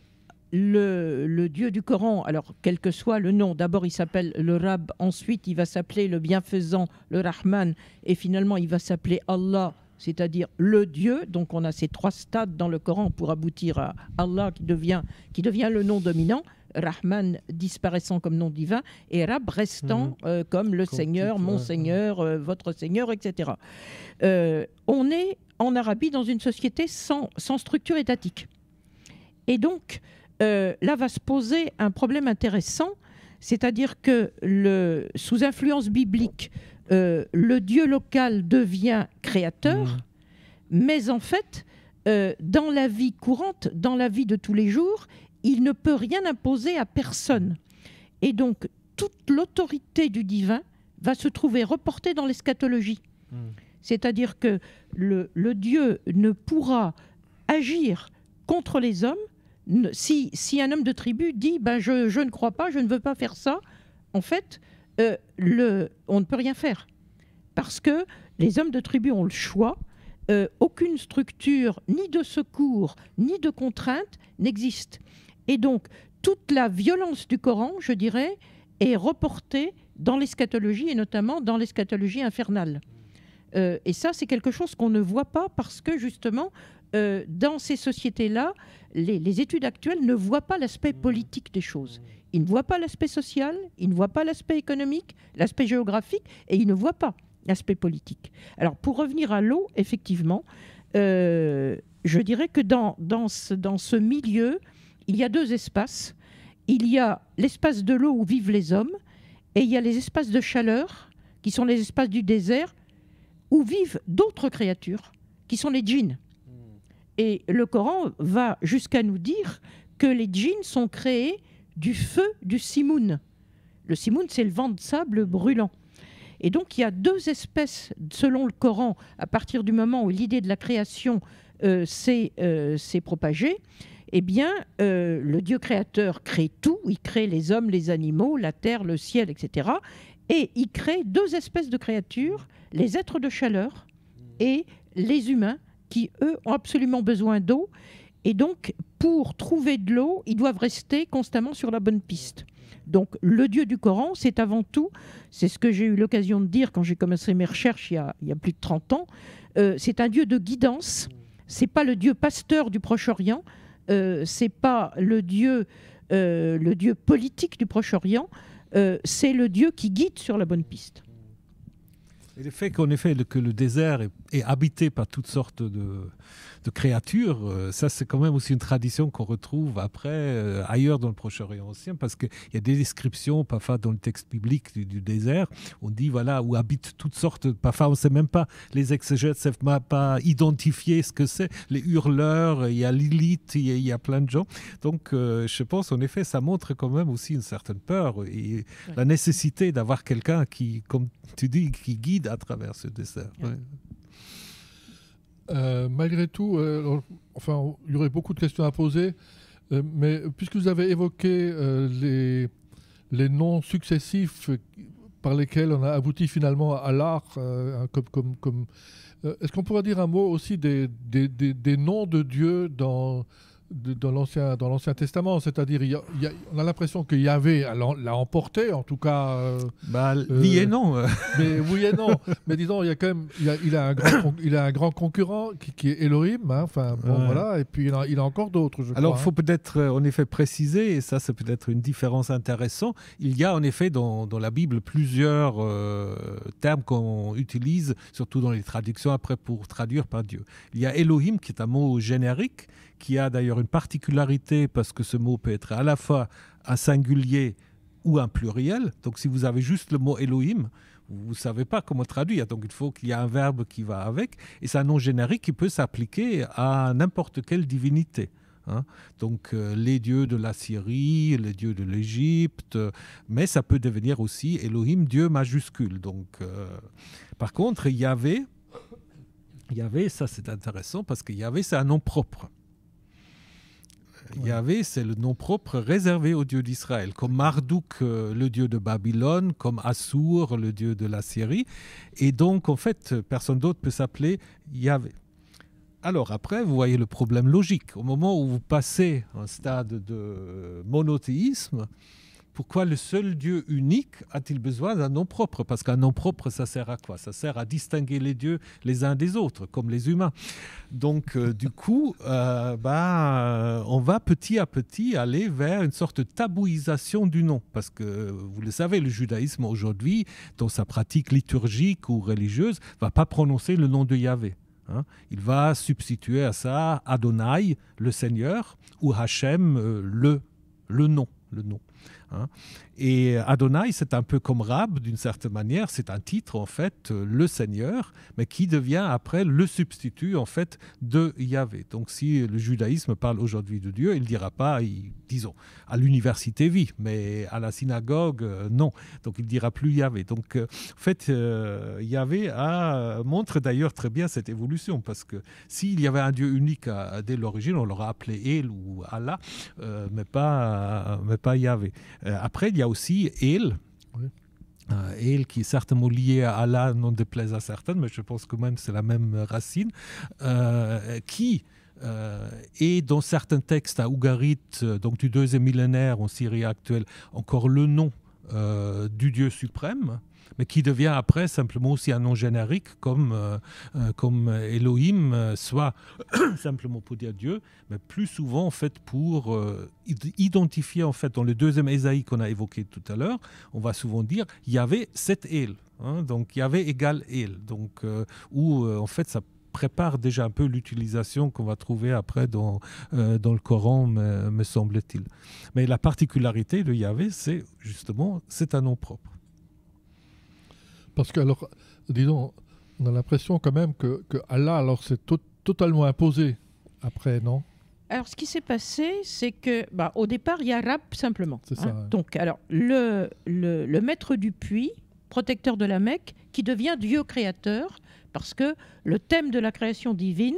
le, Dieu du Coran, alors quel que soit le nom, d'abord il s'appelle le Rab, ensuite il va s'appeler le bienfaisant, le Rahman, et finalement il va s'appeler Allah, c'est-à-dire le Dieu. Donc on a ces trois stades dans le Coran pour aboutir à Allah qui qui devient le nom dominant. Rahman disparaissant comme nom divin et Rab restant mhm. euh, comme le Seigneur, mon Seigneur, euh, votre Seigneur, etc. Euh, on est en Arabie dans une société sans, structure étatique. Et donc, là va se poser un problème intéressant, c'est-à-dire que sous influence biblique, le Dieu local devient créateur, mhm. mais en fait, dans la vie courante, dans la vie de tous les jours, il ne peut rien imposer à personne. Et donc, toute l'autorité du divin va se trouver reportée dans l'eschatologie. Hmm. C'est-à-dire que le, Dieu ne pourra agir contre les hommes si, un homme de tribu dit ben je, ne crois pas, je ne veux pas faire ça. En fait, euh, on ne peut rien faire. Parce que les hommes de tribu ont le choix. Euh, aucune structure, ni de secours, ni de contrainte n'existe. Et donc, toute la violence du Coran, je dirais, est reportée dans l'eschatologie, et notamment dans l'eschatologie infernale. Euh, et ça, c'est quelque chose qu'on ne voit pas parce que, justement, euh, dans ces sociétés-là, les, études actuelles ne voient pas l'aspect politique des choses. Ils ne voient pas l'aspect social, ils ne voient pas l'aspect économique, l'aspect géographique, et ils ne voient pas l'aspect politique. Alors, pour revenir à l'eau, effectivement, euh, je dirais que dans, dans, dans ce milieu, il y a deux espaces. Il y a l'espace de l'eau où vivent les hommes et il y a les espaces de chaleur qui sont les espaces du désert où vivent d'autres créatures qui sont les djinns. Hmm. Et le Coran va jusqu'à nous dire que les djinns sont créés du feu du simoun. Le simoun, c'est le vent de sable brûlant. Et donc il y a deux espèces, selon le Coran, à partir du moment où l'idée de la création euh, euh, s'est propagée eh bien, euh, le Dieu créateur crée tout, il crée les hommes, les animaux, la terre, le ciel, etc. Et il crée deux espèces de créatures, les êtres de chaleur et les humains, qui, eux, ont absolument besoin d'eau. Et donc, pour trouver de l'eau, ils doivent rester constamment sur la bonne piste. Donc le Dieu du Coran, c'est avant tout, c'est ce que j'ai eu l'occasion de dire quand j'ai commencé mes recherches il y a, plus de 30 ans, euh, c'est un Dieu de guidance, c'est pas le Dieu pasteur du Proche-Orient, euh, c'est pas le Dieu, euh, le Dieu politique du Proche-Orient, euh, c'est le Dieu qui guide sur la bonne piste le fait qu'en effet que le désert est, habité par toutes sortes de, de créatures, euh, ça c'est quand même aussi une tradition qu'on retrouve après euh, ailleurs dans le Proche-Orient ancien, parce qu'il y a des descriptions parfois dans le texte biblique du, désert, on dit voilà où habitent toutes sortes, parfois on ne sait même pas, les exégètes ne savent même pas identifier ce que c'est, les hurleurs, il y a Lilith, il y a, plein de gens. Donc euh, je pense en effet ça montre quand même aussi une certaine peur et la nécessité d'avoir quelqu'un qui, comme tu dis, qui guide à travers ce dessert. Euh, malgré tout, euh, enfin, il y aurait beaucoup de questions à poser, euh, mais puisque vous avez évoqué les, les noms successifs par lesquels on a abouti finalement à l'art, comme, comme est-ce qu'on pourrait dire un mot aussi des, des, des noms de Dieu dans, dans l'Ancien Testament, c'est-à-dire a, on a l'impression qu'il y avait l'a emporté en tout cas. Euh, bah, euh, oui et non. mais oui et non. Mais disons il y a quand même il a, il a un grand il a un grand concurrent qui, est Elohim. Hein, enfin bon voilà et puis il a, encore d'autres. Alors il faut hein. peut-être euh, en effet préciser et ça c'est peut-être une différence intéressante. Il y a en effet dans, dans la Bible plusieurs termes qu'on utilise surtout dans les traductions après pour traduire par Dieu. Il y a Elohim qui est un mot générique qui a d'ailleurs une particularité parce que ce mot peut être à la fois un singulier ou un pluriel. Donc si vous avez juste le mot Elohim, vous ne savez pas comment traduire. Donc il faut qu'il y ait un verbe qui va avec. Et c'est un nom générique qui peut s'appliquer à n'importe quelle divinité. Hein. Donc euh, les dieux de la Syrie, les dieux de l'Égypte, euh, mais ça peut devenir aussi Elohim, Dieu majuscule. Donc, euh, par contre, y avait, ça c'est intéressant parce que Yahvé c'est un nom propre. Yahvé, c'est le nom propre réservé au dieu d'Israël, comme Marduk, euh, le dieu de Babylone, comme Assur, le dieu de la Syrie. Et donc, en fait, personne d'autre peut s'appeler Yahvé. Alors après, vous voyez le problème logique. Au moment où vous passez un stade de monothéisme, pourquoi le seul Dieu unique a-t-il besoin d'un nom propre Parce qu'un nom propre, ça sert à quoi Ça sert à distinguer les dieux les uns des autres, comme les humains. Donc, euh, du coup, euh, ben, euh, on va petit à petit aller vers une sorte de tabouisation du nom. Parce que, vous le savez, le judaïsme aujourd'hui, dans sa pratique liturgique ou religieuse, va pas prononcer le nom de Yahvé. Hein. il va substituer à ça Adonai, le Seigneur, ou Hachem, le, le nom. Le nom. Huh. Et Adonai, c'est un peu comme Rab, d'une certaine manière, c'est un titre, en fait, euh, le Seigneur, mais qui devient après le substitut, en fait, de Yahvé. Donc si le judaïsme parle aujourd'hui de Dieu, il ne dira pas, disons, à l'université, vie mais à la synagogue, euh, non. Donc il ne dira plus Yahvé. Donc euh, en fait, Yahvé montre d'ailleurs très bien cette évolution, parce que s'il y avait un Dieu unique dès l'origine, on l'aurait appelé El ou Allah, mais, pas, mais pas Yahvé. après, il y a aussi il. Euh, qui est certainement lié à Allah, non déplaise à certaines, mais je pense que même c'est la même racine, euh, qui euh, est dans certains textes à Ougarit, donc du deuxième millénaire en Syrie actuelle, encore le nom euh, du Dieu suprême, mais qui devient après simplement aussi un nom générique comme, euh, euh, comme Elohim, soit simplement pour dire Dieu, mais plus souvent en fait pour identifier en fait dans le deuxième Ésaïe qu'on a évoqué tout à l'heure, on va souvent dire il y avait cet El, hein, donc il y avait égal El, donc où en fait ça prépare déjà un peu l'utilisation qu'on va trouver après dans, euh, dans le Coran, me, semble-t-il. Mais la particularité de Yahvé, c'est justement, c'est un nom propre. Parce que, alors, disons, on a l'impression quand même que, que Allah, alors, c'est totalement imposé après, non alors, ce qui s'est passé, c'est que, bah, au départ, il y a Rab simplement. C'est hein. Ça, Donc, alors, le, le, le maître du puits, protecteur de la Mecque, qui devient Dieu créateur, parce que le thème de la création divine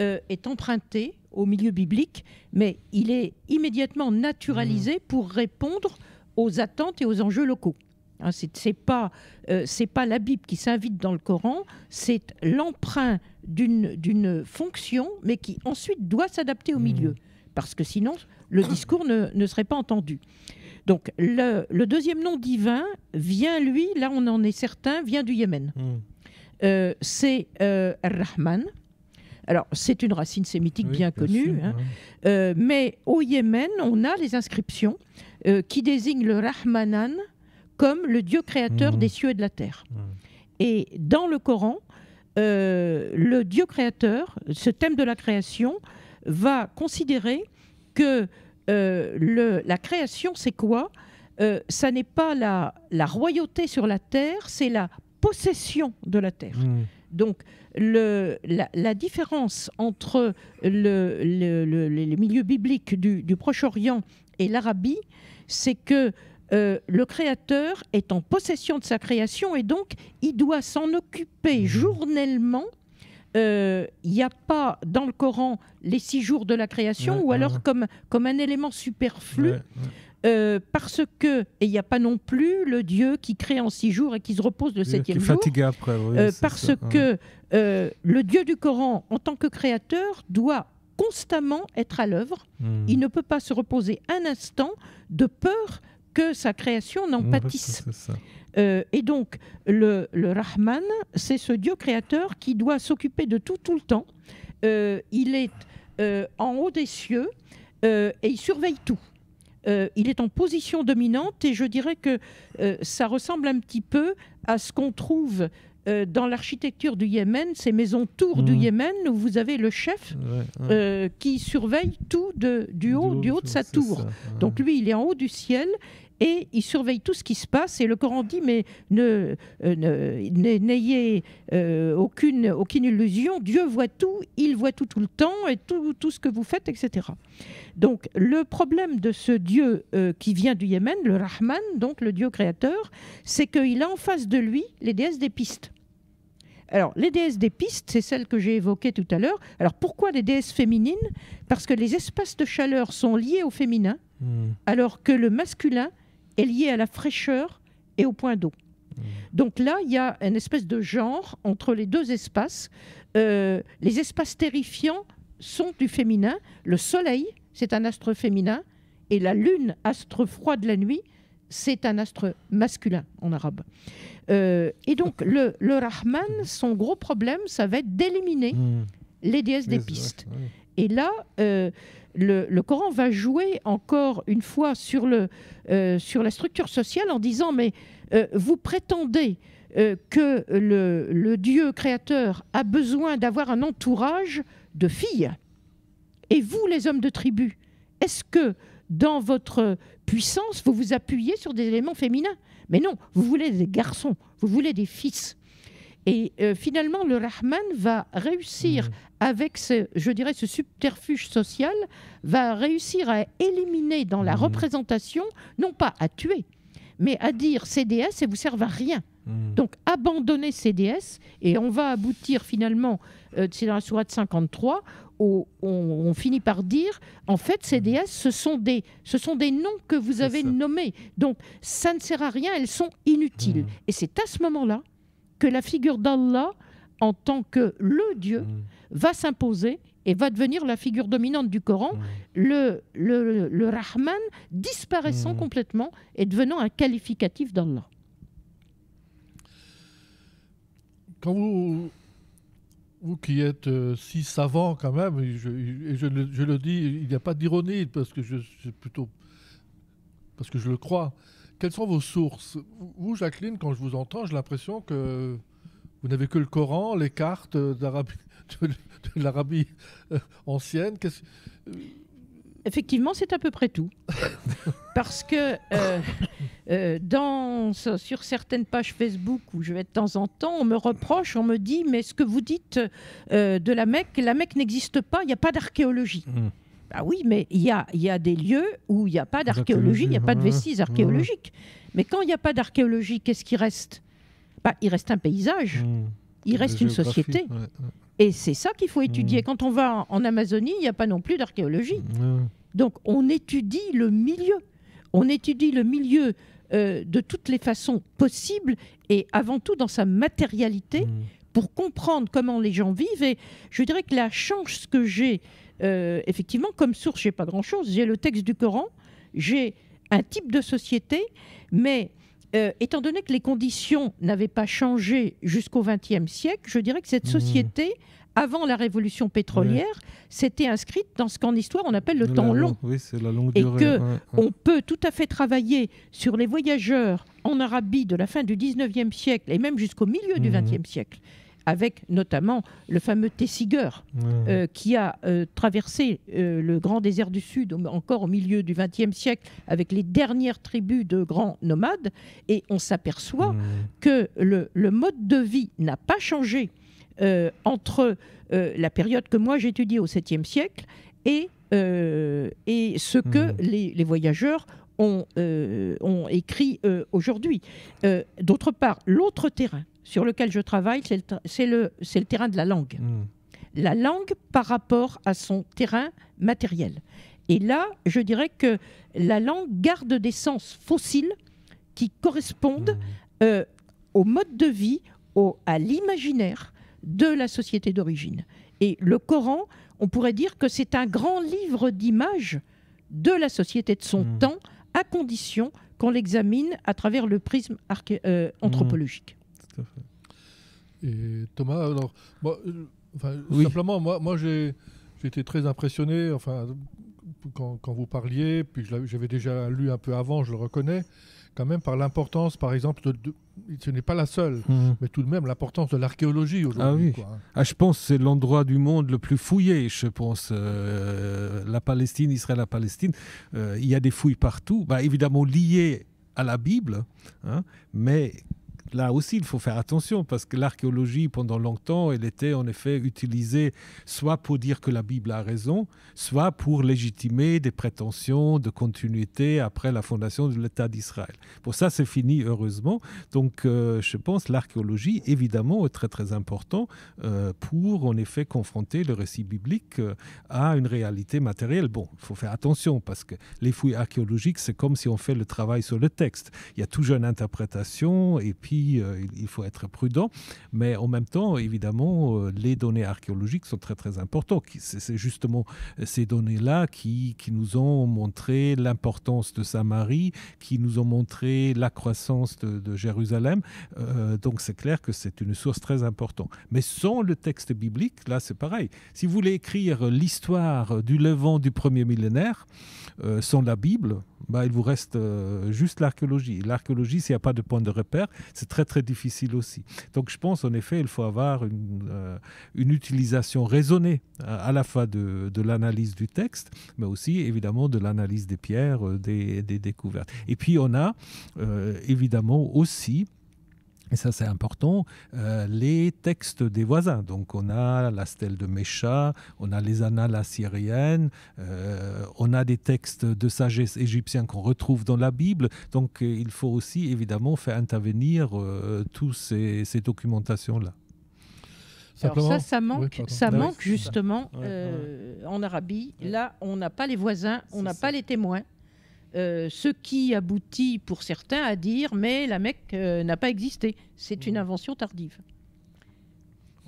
euh, est emprunté au milieu biblique, mais il est immédiatement naturalisé mmh. pour répondre aux attentes et aux enjeux locaux. Hein, Ce c'est pas euh, pas la Bible qui s'invite dans le Coran, c'est l'emprunt d'une fonction, mais qui ensuite doit s'adapter au mmh. milieu, parce que sinon le discours ne, serait pas entendu. Donc le, deuxième nom divin vient lui, là on en est certain, vient du Yémen. Mmh. Euh, c'est euh, rahman Alors, c'est une racine sémitique bien, connue, hein. euh, mais au Yémen, on a les inscriptions qui désignent le Rahmanan comme le Dieu créateur mmh. des cieux et de la terre. Mmh. Et dans le Coran, le Dieu créateur, ce thème de la création, va considérer que la création, c'est quoi euh, Ça n'est pas la, royauté sur la terre, c'est la possession de la terre. Mmh. Donc la, différence entre le, les milieux bibliques du, Proche-Orient et l'Arabie, c'est que euh, le Créateur est en possession de sa création et donc il doit s'en occuper mmh. journellement. Euh, il n'y a pas dans le Coran les six jours de la création, ou alors comme, comme un élément superflu. Euh, parce que, et il n'y a pas non plus le Dieu qui crée en six jours et qui se repose le septième jour. Euh, parce que euh, le Dieu du Coran, en tant que créateur, doit constamment être à l'œuvre. Hmm. Il ne peut pas se reposer un instant de peur que sa création n'en pâtisse. et donc, le, Rahman, c'est ce Dieu créateur qui doit s'occuper de tout tout le temps. il est en haut des cieux et il surveille tout. Euh, il est en position dominante et je dirais que euh, ça ressemble un petit peu à ce qu'on trouve euh, dans l'architecture du Yémen, ces maisons tours du mmh. Yémen, où vous avez le chef qui surveille tout de, du, haut, du haut, de sa tour. Donc lui, il est en haut du ciel et il surveille tout ce qui se passe. Et le Coran dit, mais ne, euh, n'ayez euh, aucune, aucune illusion, Dieu voit tout, il voit tout tout le temps, et tout, ce que vous faites, etc. Donc le problème de ce Dieu euh, qui vient du Yémen, le Rahman, donc le Dieu créateur, c'est qu'il a en face de lui les déesses des pistes. Alors, les déesses des pistes, c'est celles que j'ai évoquées tout à l'heure. Alors, pourquoi les déesses féminines Parce que les espaces de chaleur sont liés au féminin, hmm. alors que le masculin est liée à la fraîcheur et au point d'eau. Mmh. Donc là, il y a une espèce de genre entre les deux espaces. Euh, les espaces terrifiants sont du féminin. Le soleil, c'est un astre féminin, et la lune, astre froid de la nuit, c'est un astre masculin en arabe. Euh, et donc le, Rahman, son gros problème, ça va être d'éliminer mmh. les déesses des pistes. Et là, euh, le, Coran va jouer encore une fois sur, euh, la structure sociale en disant mais euh, vous prétendez euh, que le, Dieu créateur a besoin d'avoir un entourage de filles. Et vous, les hommes de tribu, est-ce que dans votre puissance, vous vous appuyez sur des éléments féminins Mais non, vous voulez des garçons, vous voulez des fils. Et euh, finalement, le Rahman va réussir, mm. avec ce, je dirais, ce subterfuge social, va réussir à éliminer dans la mm. représentation, non pas à tuer, mais à dire CDS et vous servent à rien. Mm. Donc abandonner CDS et on va aboutir finalement, euh, c'est dans la sourate 53, où on, on, finit par dire, en fait, CDS, ce sont des, ce sont des noms que vous avez nommés. Donc ça ne sert à rien, elles sont inutiles. Et c'est à ce moment-là que la figure d'Allah en tant que le Dieu mm. va s'imposer et va devenir la figure dominante du Coran, mm. le, le, Rahman disparaissant mm. complètement et devenant un qualificatif d'Allah. Quand vous, vous qui êtes euh, si savant quand même, et je, le, dis, il n'y a pas d'ironie parce que je, plutôt parce que je le crois, quelles sont vos sources Vous, Jacqueline, quand je vous entends, j'ai l'impression que vous n'avez que le Coran, les cartes de, l'Arabie euh, ancienne. Euh, Effectivement, c'est à peu près tout. Parce que euh, sur certaines pages Facebook où je vais de temps en temps, on me reproche, on me dit, mais ce que vous dites de la Mecque, la Mecque n'existe pas, il n'y a pas d'archéologie. Hmm. Ah oui, mais il y a, y a des lieux où il n'y a pas d'archéologie, il n'y a pas de vestiges archéologiques. Mais quand il n'y a pas d'archéologie, qu'est-ce qui reste bah, Il reste un paysage, hmm. il reste une société. Et c'est ça qu'il faut hmm. étudier. Quand on va en, Amazonie, il n'y a pas non plus d'archéologie. Donc on étudie le milieu. On étudie le milieu euh, de toutes les façons possibles et avant tout dans sa matérialité hmm. pour comprendre comment les gens vivent. Et je dirais que la chance que j'ai euh, effectivement, comme source, j'ai pas grand-chose. J'ai le texte du Coran, j'ai un type de société, mais euh, étant donné que les conditions n'avaient pas changé jusqu'au XXe siècle, je dirais que cette mmh. société, avant la révolution pétrolière, s'était inscrite dans ce qu'en histoire on appelle le temps long. Et qu'on que on peut tout à fait travailler sur les voyageurs en Arabie de la fin du XIXe siècle et même jusqu'au milieu du XXe mmh. siècle avec notamment le fameux Tessiger, euh, qui a euh, traversé euh, le grand désert du Sud, encore au milieu du XXe siècle, avec les dernières tribus de grands nomades. Et on s'aperçoit que le, mode de vie n'a pas changé entre la période que moi j'étudie au 7 siècle et, et ce que les, voyageurs ont, ont écrit aujourd'hui. D'autre part, l'autre terrain sur lequel je travaille, c'est le, terrain de la langue. Hmm. La langue par rapport à son terrain matériel. Et là, je dirais que la langue garde des sens fossiles qui correspondent hmm. euh, au mode de vie, au, à l'imaginaire de la société d'origine. Et le Coran, on pourrait dire que c'est un grand livre d'images de la société de son hmm. temps, à condition qu'on l'examine à travers le prisme euh, anthropologique. Et Thomas, alors, euh, simplement, moi, moi j'ai été très impressionné, enfin, quand, quand vous parliez, puis j'avais déjà lu un peu avant, je le reconnais, quand même par l'importance, par exemple, de, ce n'est pas la seule, mhm. mais tout de même l'importance de l'archéologie aujourd'hui. Ah, ah, je pense que c'est l'endroit du monde le plus fouillé, je pense. Euh, la Palestine, Israël, la Palestine, euh, il y a des fouilles partout, bah, évidemment liées à la Bible, hein, mais là aussi, il faut faire attention parce que l'archéologie, pendant longtemps, elle était en effet utilisée soit pour dire que la Bible a raison, soit pour légitimer des prétentions de continuité après la fondation de l'État d'Israël. Pour ça, c'est fini, heureusement. Donc, euh, je pense l'archéologie, évidemment, est très, très important euh, pour, en effet, confronter le récit biblique euh, à une réalité matérielle. Bon, il faut faire attention parce que les fouilles archéologiques, c'est comme si on fait le travail sur le texte. Il y a toujours une interprétation et puis euh, il faut être prudent. Mais en même temps, évidemment, euh, les données archéologiques sont très très importantes. C'est justement euh, ces données-là qui, nous ont montré l'importance de Samarie, qui nous ont montré la croissance de, Jérusalem. donc c'est clair que c'est une source très importante. Mais sans le texte biblique, là c'est pareil. Si vous voulez écrire l'histoire du Levant du premier millénaire sans la Bible, bah, il vous reste euh, juste l'archéologie. L'archéologie, s'il n'y a pas de point de repère, c'est très très difficile aussi. Donc je pense en effet, il faut avoir une, euh, utilisation raisonnée euh, à, la fois de, l'analyse du texte, mais aussi évidemment de l'analyse des pierres, des, des, découvertes. Et puis on a évidemment aussi et ça c'est important, euh, les textes des voisins. Donc on a la stèle de Mécha, on a les annales assyriennes, euh, on a des textes de sagesse égyptien qu'on retrouve dans la Bible. Donc euh, il faut aussi évidemment faire intervenir toutes ces, documentations-là. ça, ça manque, ça manque ah justement en Arabie. Là, on n'a pas les voisins, on n'a pas les témoins. Euh, ce qui aboutit pour certains à dire mais la Mecque euh, n'a pas existé, c'est une mmh. invention tardive.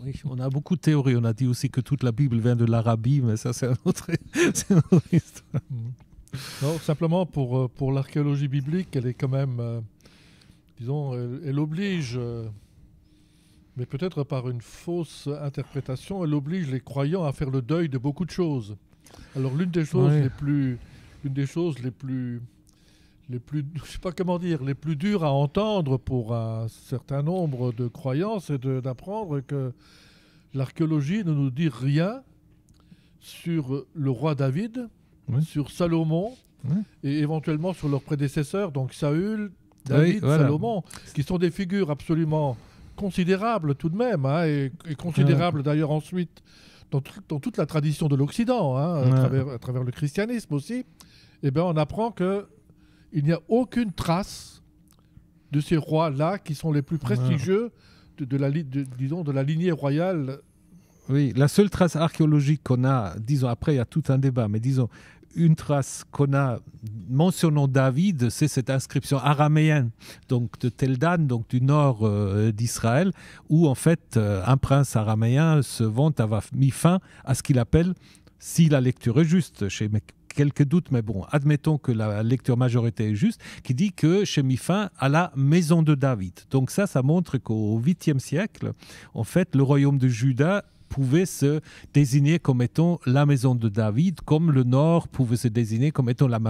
Oui, on a beaucoup de théories. On a dit aussi que toute la Bible vient de l'Arabie, mais ça, c'est un autre... une histoire. Mmh. simplement pour, euh, pour l'archéologie biblique, elle est quand même, disons, elle, oblige, mais peut-être par une fausse interprétation, elle oblige les croyants à faire le deuil de beaucoup de choses. Alors, l'une des choses les plus une des choses les plus, les plus, je sais pas comment dire, les plus dures à entendre pour un certain nombre de croyants, c'est d'apprendre que l'archéologie ne nous dit rien sur le roi David, sur Salomon et éventuellement sur leurs prédécesseurs, donc Saül, David, Salomon, qui sont des figures absolument considérables tout de même, hein, et, considérables d'ailleurs ensuite dans, dans, toute la tradition de l'Occident, hein, à, travers, le christianisme aussi eh ben, on apprend que il n'y a aucune trace de ces rois-là qui sont les plus prestigieux de, la, lignée royale. Oui, la seule trace archéologique qu'on a, disons, après il y a tout un débat, mais disons, une trace qu'on a mentionnant David, c'est cette inscription araméenne, donc de Teldan, donc du nord euh, d'Israël, où en fait euh, un prince araméen se vante avoir mis fin à ce qu'il appelle, si la lecture est juste chez quelques doutes, mais bon, admettons que la lecture majoritaire est juste, qui dit que fin à la maison de David. Donc ça, ça montre qu'au 8 siècle, en fait, le royaume de Juda pouvait se désigner comme étant la maison de David, comme le nord pouvait se désigner comme étant la,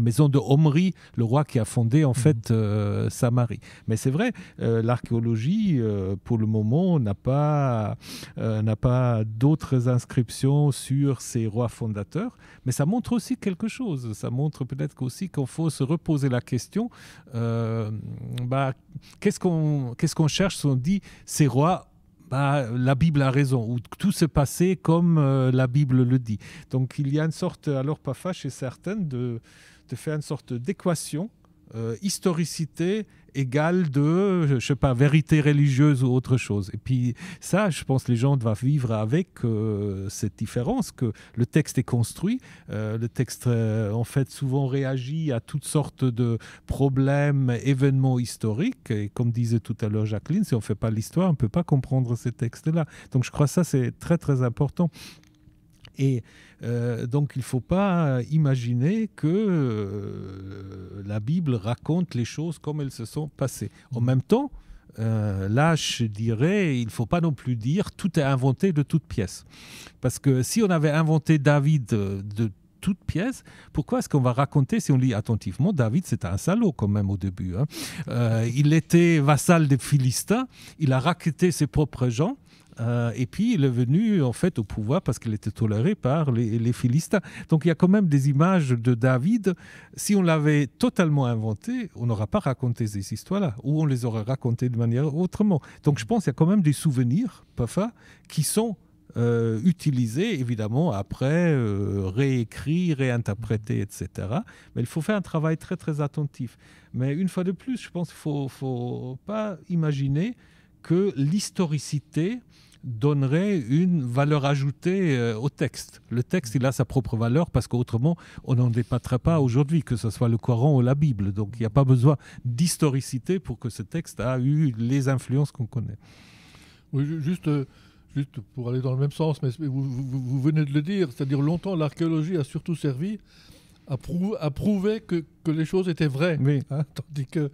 maison de Omri, le roi qui a fondé en mhm. fait euh, Samarie. Mais c'est vrai, euh, l'archéologie, euh, pour le moment, n'a pas, n'a pas d'autres inscriptions sur ces rois fondateurs, mais ça montre aussi quelque chose. Ça montre peut-être aussi qu'il faut se reposer la question, bah, qu'est-ce qu'on qu'est-ce qu'on cherche si on dit ces rois bah, la Bible a raison, ou tout s'est passé comme euh, la Bible le dit. Donc il y a une sorte, alors pas chez et de, de faire une sorte d'équation, euh, historicité Égal de, je sais pas, vérité religieuse ou autre chose. Et puis ça, je pense que les gens doivent vivre avec euh, cette différence que le texte est construit, euh, le texte euh, en fait souvent réagit à toutes sortes de problèmes, événements historiques. Et comme disait tout à l'heure Jacqueline, si on ne fait pas l'histoire, on ne peut pas comprendre ces textes-là. Donc je crois que ça c'est très très important. Et euh, donc il ne faut pas imaginer que euh, la Bible raconte les choses comme elles se sont passées. En même temps, euh, là, je dirais, il ne faut pas non plus dire tout est inventé de toute pièce. Parce que si on avait inventé David de toute pièce. Pourquoi est-ce qu'on va raconter, si on lit attentivement, David, c'était un salaud quand même au début. Hein. il était vassal des Philistins, il a raqueté ses propres gens, euh, et puis il est venu en fait au pouvoir parce qu'il était toléré par les, Philistins. Donc il y a quand même des images de David. Si on l'avait totalement inventé, on n'aurait pas raconté ces histoires-là, ou on les aurait racontées de manière autrement. Donc je pense qu'il y a quand même des souvenirs, parfois, qui sont euh, utilisés, évidemment, après, euh, réécrits, réinterprétés, etc. Mais il faut faire un travail très, très attentif. Mais une fois de plus, je pense qu'il ne faut, pas imaginer que l'historicité donnerait une valeur ajoutée euh, au texte. Le texte, il a sa propre valeur parce qu'autrement, on n'en débattrait pas aujourd'hui, que ce soit le Coran ou la Bible. Donc il n'y a pas besoin d'historicité pour que ce texte a eu les influences qu'on connaît. Oui, juste, euh, juste pour aller dans le même sens, mais vous, venez de le dire, c'est-à-dire longtemps l'archéologie a surtout servi à, prouver que, les choses étaient vraies. Hein, tandis que,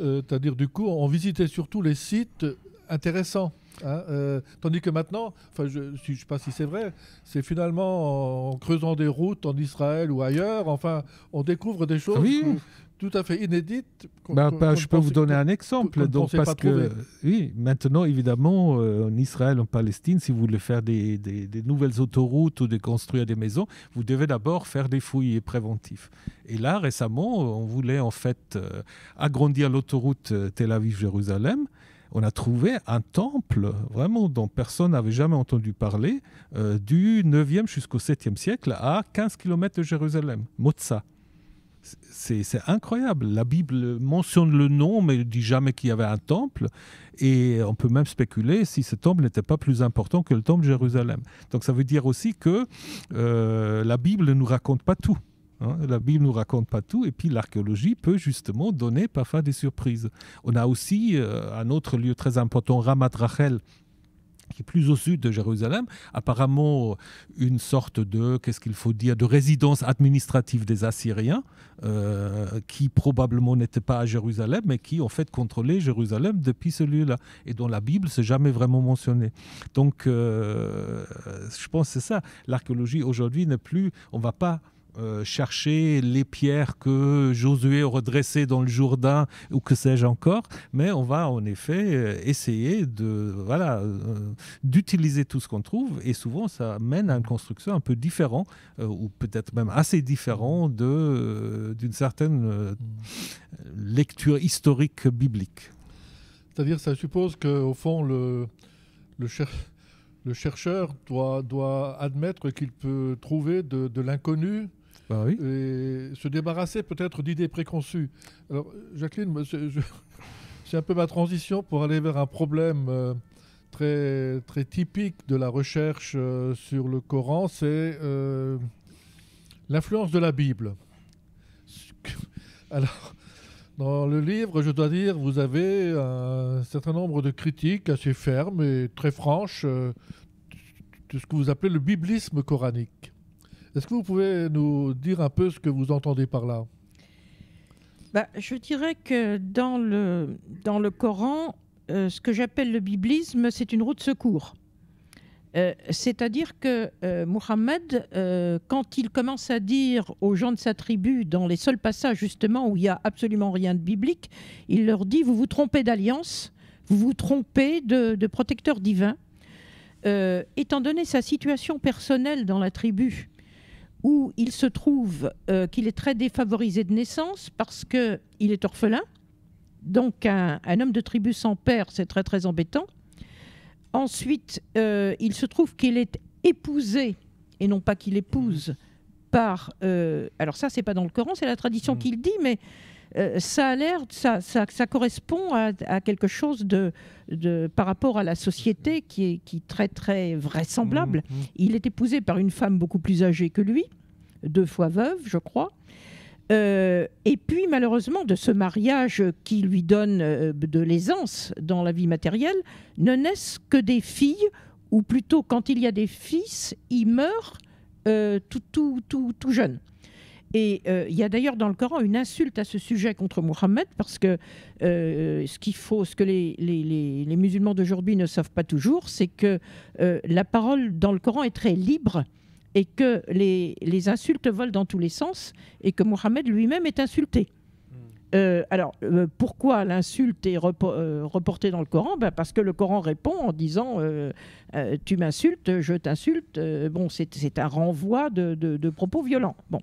euh, c'est-à-dire du coup, on visitait surtout les sites intéressants. Hein, euh, tandis que maintenant, enfin, je ne sais pas si c'est vrai, c'est finalement en, creusant des routes en Israël ou ailleurs, enfin, on découvre des choses tout à fait inédites. Bah, bah, je peux vous donner un exemple. Donc, parce que, oui, maintenant, évidemment, euh, en Israël, en Palestine, si vous voulez faire des, nouvelles autoroutes ou de construire des maisons, vous devez d'abord faire des fouilles préventives. Et là, récemment, on voulait en fait euh, agrandir l'autoroute Tel Aviv-Jérusalem on a trouvé un temple vraiment dont personne n'avait jamais entendu parler, euh, du 9e jusqu'au 7e siècle, à 15 km de Jérusalem, Mozza. C'est incroyable. La Bible mentionne le nom, mais ne dit jamais qu'il y avait un temple. Et on peut même spéculer si ce temple n'était pas plus important que le temple de Jérusalem. Donc ça veut dire aussi que euh, la Bible ne nous raconte pas tout. Hein. la Bible nous raconte pas tout, et puis l'archéologie peut justement donner parfois des surprises. On a aussi euh, un autre lieu très important, Ramat Rachel, qui est plus au sud de Jérusalem, apparemment une sorte de, qu'est-ce qu'il faut dire, de résidence administrative des Assyriens, euh, qui probablement n'était pas à Jérusalem, mais qui en fait contrôlait Jérusalem depuis ce lieu-là, et dont la Bible s'est jamais vraiment mentionnée. Donc, euh, je pense que c'est ça. L'archéologie aujourd'hui n'est plus, on va pas euh, chercher les pierres que Josué redressait dans le Jourdain ou que sais-je encore, mais on va en effet euh, essayer de voilà euh, d'utiliser tout ce qu'on trouve et souvent ça mène à une construction un peu différente ou peut-être même assez différente de d'une certaine lecture historique biblique. C'est-à-dire ça suppose qu'au fond le le chercheur doit, doit admettre qu'il peut trouver de, de l'inconnu bah et se débarrasser peut-être d'idées préconçues. Alors, Jacqueline, c'est un peu ma transition pour aller vers un problème euh, très, très typique de la recherche euh, sur le Coran, c'est euh, l'influence de la Bible. Alors, dans le livre, je dois dire, vous avez un certain nombre de critiques assez fermes et très franches de ce que vous appelez le biblisme coranique. Est-ce que vous pouvez nous dire un peu ce que vous entendez par là bah, Je dirais que dans le, dans le Coran, euh, ce que j'appelle le biblisme, c'est une roue de secours. Euh, c'est-à-dire que euh, Mohamed, quand il commence à dire aux gens de sa tribu, dans les seuls passages justement où il n'y a absolument rien de biblique, il leur dit, vous vous trompez d'alliance, vous vous trompez de, de protecteur divin. étant donné sa situation personnelle dans la tribu, où il se trouve euh, qu'il est très défavorisé de naissance parce qu'il est orphelin. Donc un, homme de tribu sans père, c'est très très embêtant. Ensuite, euh, il se trouve qu'il est épousé, et non pas qu'il épouse, mmh. par... Euh, alors ça, c'est pas dans le Coran, c'est la tradition mmh. qu'il dit, mais euh, ça a ça, correspond à, quelque chose de, par rapport à la société qui est très très vraisemblable. Mm, mm. Il est épousé par une femme beaucoup plus âgée que lui, deux fois veuve, je crois. Euh, et puis malheureusement, de ce mariage qui lui donne euh, de l'aisance dans la vie matérielle, ne naissent que des filles, ou plutôt quand il y a des fils, ils meurent tout, tout, tout, tout jeune. Et euh, il y a d'ailleurs dans le Coran une insulte à ce sujet contre Mohammed, parce que euh, ce qu'il faut, ce que les, musulmans d'aujourd'hui ne savent pas toujours, c'est que euh, la parole dans le Coran est très libre et que les, insultes volent dans tous les sens et que Mohammed lui-même est insulté. Hmm. alors, pourquoi l'insulte est reportée dans le Coran ben Parce que le Coran répond en disant Tu m'insultes, je t'insulte. bon, c'est un renvoi de, de propos violents. Bon.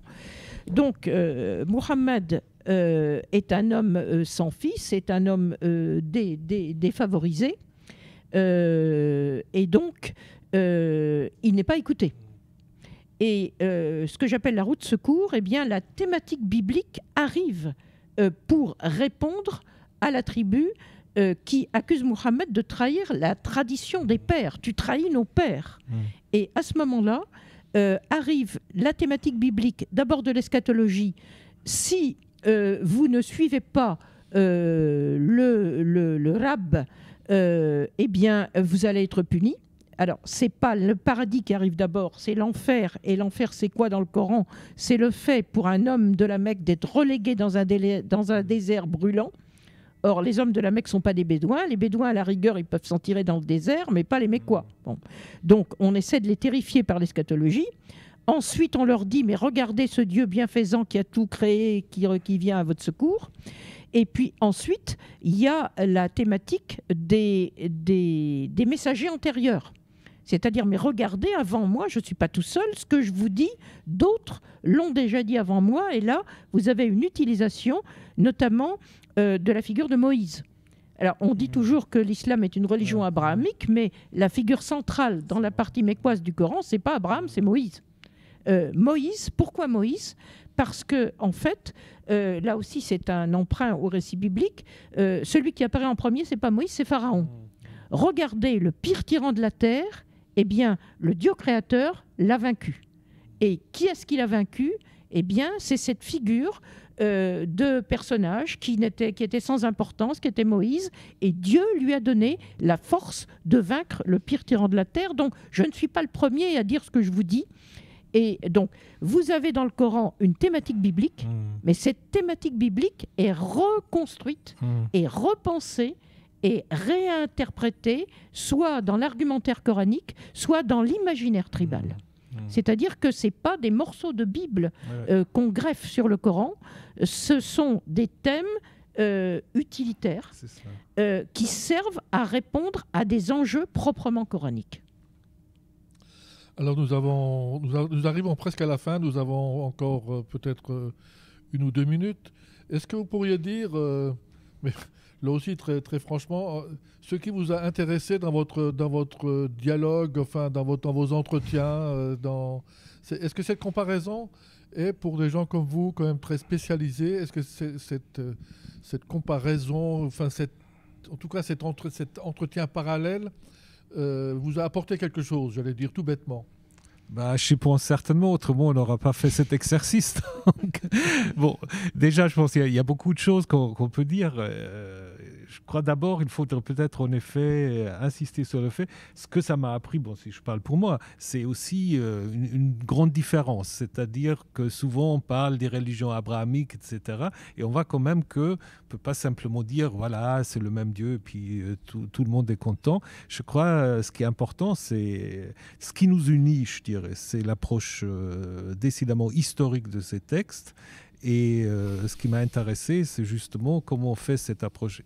Donc, euh, Mohamed euh, est un homme euh, sans fils, est un homme défavorisé, et donc, il n'est pas écouté. Et ce que j'appelle la route secours, eh bien, la thématique biblique arrive pour répondre à la tribu qui accuse Mohamed de trahir la tradition des pères. Tu trahis nos pères. Hmm. Et à ce moment-là, euh, arrive la thématique biblique, d'abord de l'eschatologie, si euh, vous ne suivez pas euh, le, le, rab, eh bien, vous allez être puni. Alors, c'est pas le paradis qui arrive d'abord, c'est l'enfer. Et l'enfer, c'est quoi dans le Coran C'est le fait pour un homme de la Mecque d'être relégué dans un, dans un désert brûlant. Or, les hommes de la Mecque ne sont pas des Bédouins. Les Bédouins, à la rigueur, ils peuvent s'en tirer dans le désert, mais pas les Mécois. Bon. Donc, on essaie de les terrifier par l'eschatologie. Ensuite, on leur dit, mais regardez ce Dieu bienfaisant qui a tout créé, qui, euh, qui vient à votre secours. Et puis ensuite, il y a la thématique des, des, des messagers antérieurs. C'est-à-dire, mais regardez, avant moi, je ne suis pas tout seul, ce que je vous dis, d'autres l'ont déjà dit avant moi, et là, vous avez une utilisation, notamment euh, de la figure de Moïse. Alors, on dit hmm. toujours que l'islam est une religion abrahamique, mais la figure centrale dans la partie mécoise du Coran, c'est pas Abraham, c'est Moïse. Euh, Moïse, pourquoi Moïse Parce que, en fait, euh, là aussi, c'est un emprunt au récit biblique. celui qui apparaît en premier, c'est pas Moïse, c'est Pharaon. Hmm. Regardez le pire tyran de la terre. Eh bien, le Dieu créateur l'a vaincu. Et qui est-ce qu'il a vaincu Eh bien, c'est cette figure euh, de deux personnages qui, n'étaient, qui étaient sans importance, qui étaient Moïse, et Dieu lui a donné la force de vaincre le pire tyran de la terre. Donc, je ne suis pas le premier à dire ce que je vous dis. Et donc, vous avez dans le Coran une thématique biblique, hmm. mais cette thématique biblique est reconstruite hmm. et repensée et réinterprétée, soit dans l'argumentaire coranique, soit dans l'imaginaire tribal. Hmm. Mm. C'est-à-dire que ce pas des morceaux de Bible euh, qu'on greffe sur le Coran, ce sont des thèmes euh, utilitaires euh, qui servent à répondre à des enjeux proprement coraniques. Alors nous, arrivons presque à la fin, nous avons encore peut-être une ou deux minutes. Est-ce que vous pourriez dire, là aussi, très, très franchement, euh, ce qui vous a intéressé dans votre, dans votre dialogue, enfin, dans, votre, vos entretiens, euh, dans... est-ce que cette comparaison est pour des gens comme vous, quand même très spécialisés, est-ce que cette, euh, cette comparaison, enfin, en tout cas cet, entre, cet entretien parallèle, vous a apporté quelque chose, j'allais dire tout bêtement bah, je pense certainement, autrement on n'aura pas fait cet exercice. bon, déjà, je pense qu'il y, a beaucoup de choses qu'on peut dire crois d'abord, il faudrait peut-être en effet insister sur le fait, ce que ça m'a appris, bon, si je parle pour moi, c'est aussi euh, une, grande différence. C'est-à-dire que souvent on parle des religions abrahamiques, etc. Et on voit quand même que ne peut pas simplement dire, voilà, c'est le même Dieu, et puis euh, tout, le monde est content. Je crois, euh, ce qui est important, c'est ce qui nous unit, je dirais, c'est l'approche décidément historique de ces textes. Et ce qui m'a intéressé, c'est justement comment on fait cette approche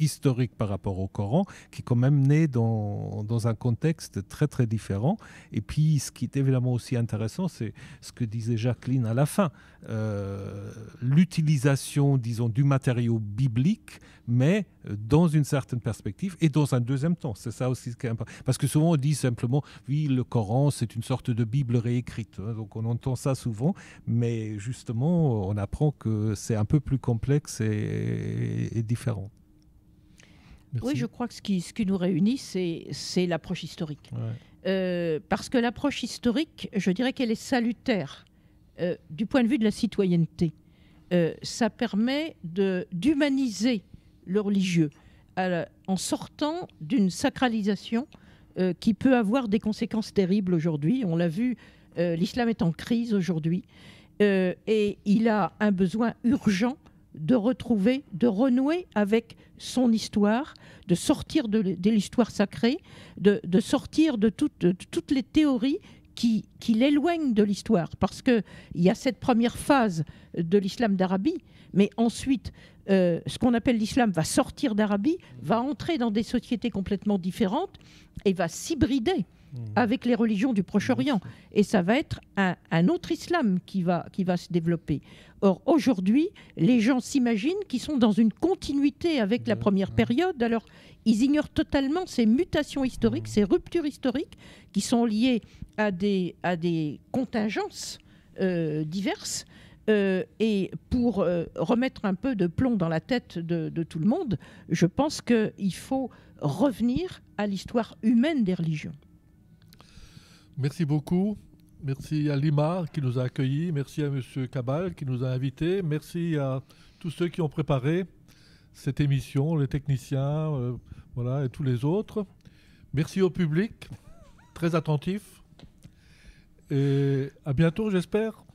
historique par rapport au Coran, qui est quand même né dans, un contexte très très différent. Et puis ce qui est évidemment aussi intéressant, c'est ce que disait Jacqueline à la fin, euh, l'utilisation, disons, du matériau biblique, mais dans une certaine perspective et dans un deuxième temps. C'est ça aussi ce qui est important. Parce que souvent on dit simplement, oui, le Coran, c'est une sorte de Bible réécrite. Hein, donc on entend ça souvent, mais justement, on apprend que c'est un peu plus complexe et différent. Oui, je crois que ce qui, nous réunit, c'est l'approche historique. Euh, parce que l'approche historique, je dirais qu'elle est salutaire euh, du point de vue de la citoyenneté. Euh, ça permet d'humaniser le religieux en sortant d'une sacralisation qui peut avoir des conséquences terribles aujourd'hui. On l'a vu, l'islam est en crise aujourd'hui et il a un besoin urgent de retrouver, de renouer avec son histoire, de sortir de, l'histoire sacrée, de, sortir de, toutes les théories qui, l'éloignent de l'histoire. Parce qu'il y a cette première phase de l'islam d'Arabie, mais ensuite, euh, ce qu'on appelle l'islam va sortir d'Arabie, va entrer dans des sociétés complètement différentes et va s'hybrider. Mmh. avec les religions du Proche-Orient. Et ça va être un, autre islam qui va, qui va se développer. Or, aujourd'hui, les gens s'imaginent qu'ils sont dans une continuité avec la première période. Alors, ils ignorent totalement ces mutations historiques, mmh. ces ruptures historiques qui sont liées à des, à des contingences euh, diverses. Euh, et pour euh, remettre un peu de plomb dans la tête de tout le monde, je pense qu'il faut revenir à l'histoire humaine des religions. Merci beaucoup. Merci à Lima qui nous a accueillis. Merci à M. Cabal qui nous a invités. Merci à tous ceux qui ont préparé cette émission, les techniciens euh, voilà, et tous les autres. Merci au public, très attentif. Et à bientôt, j'espère.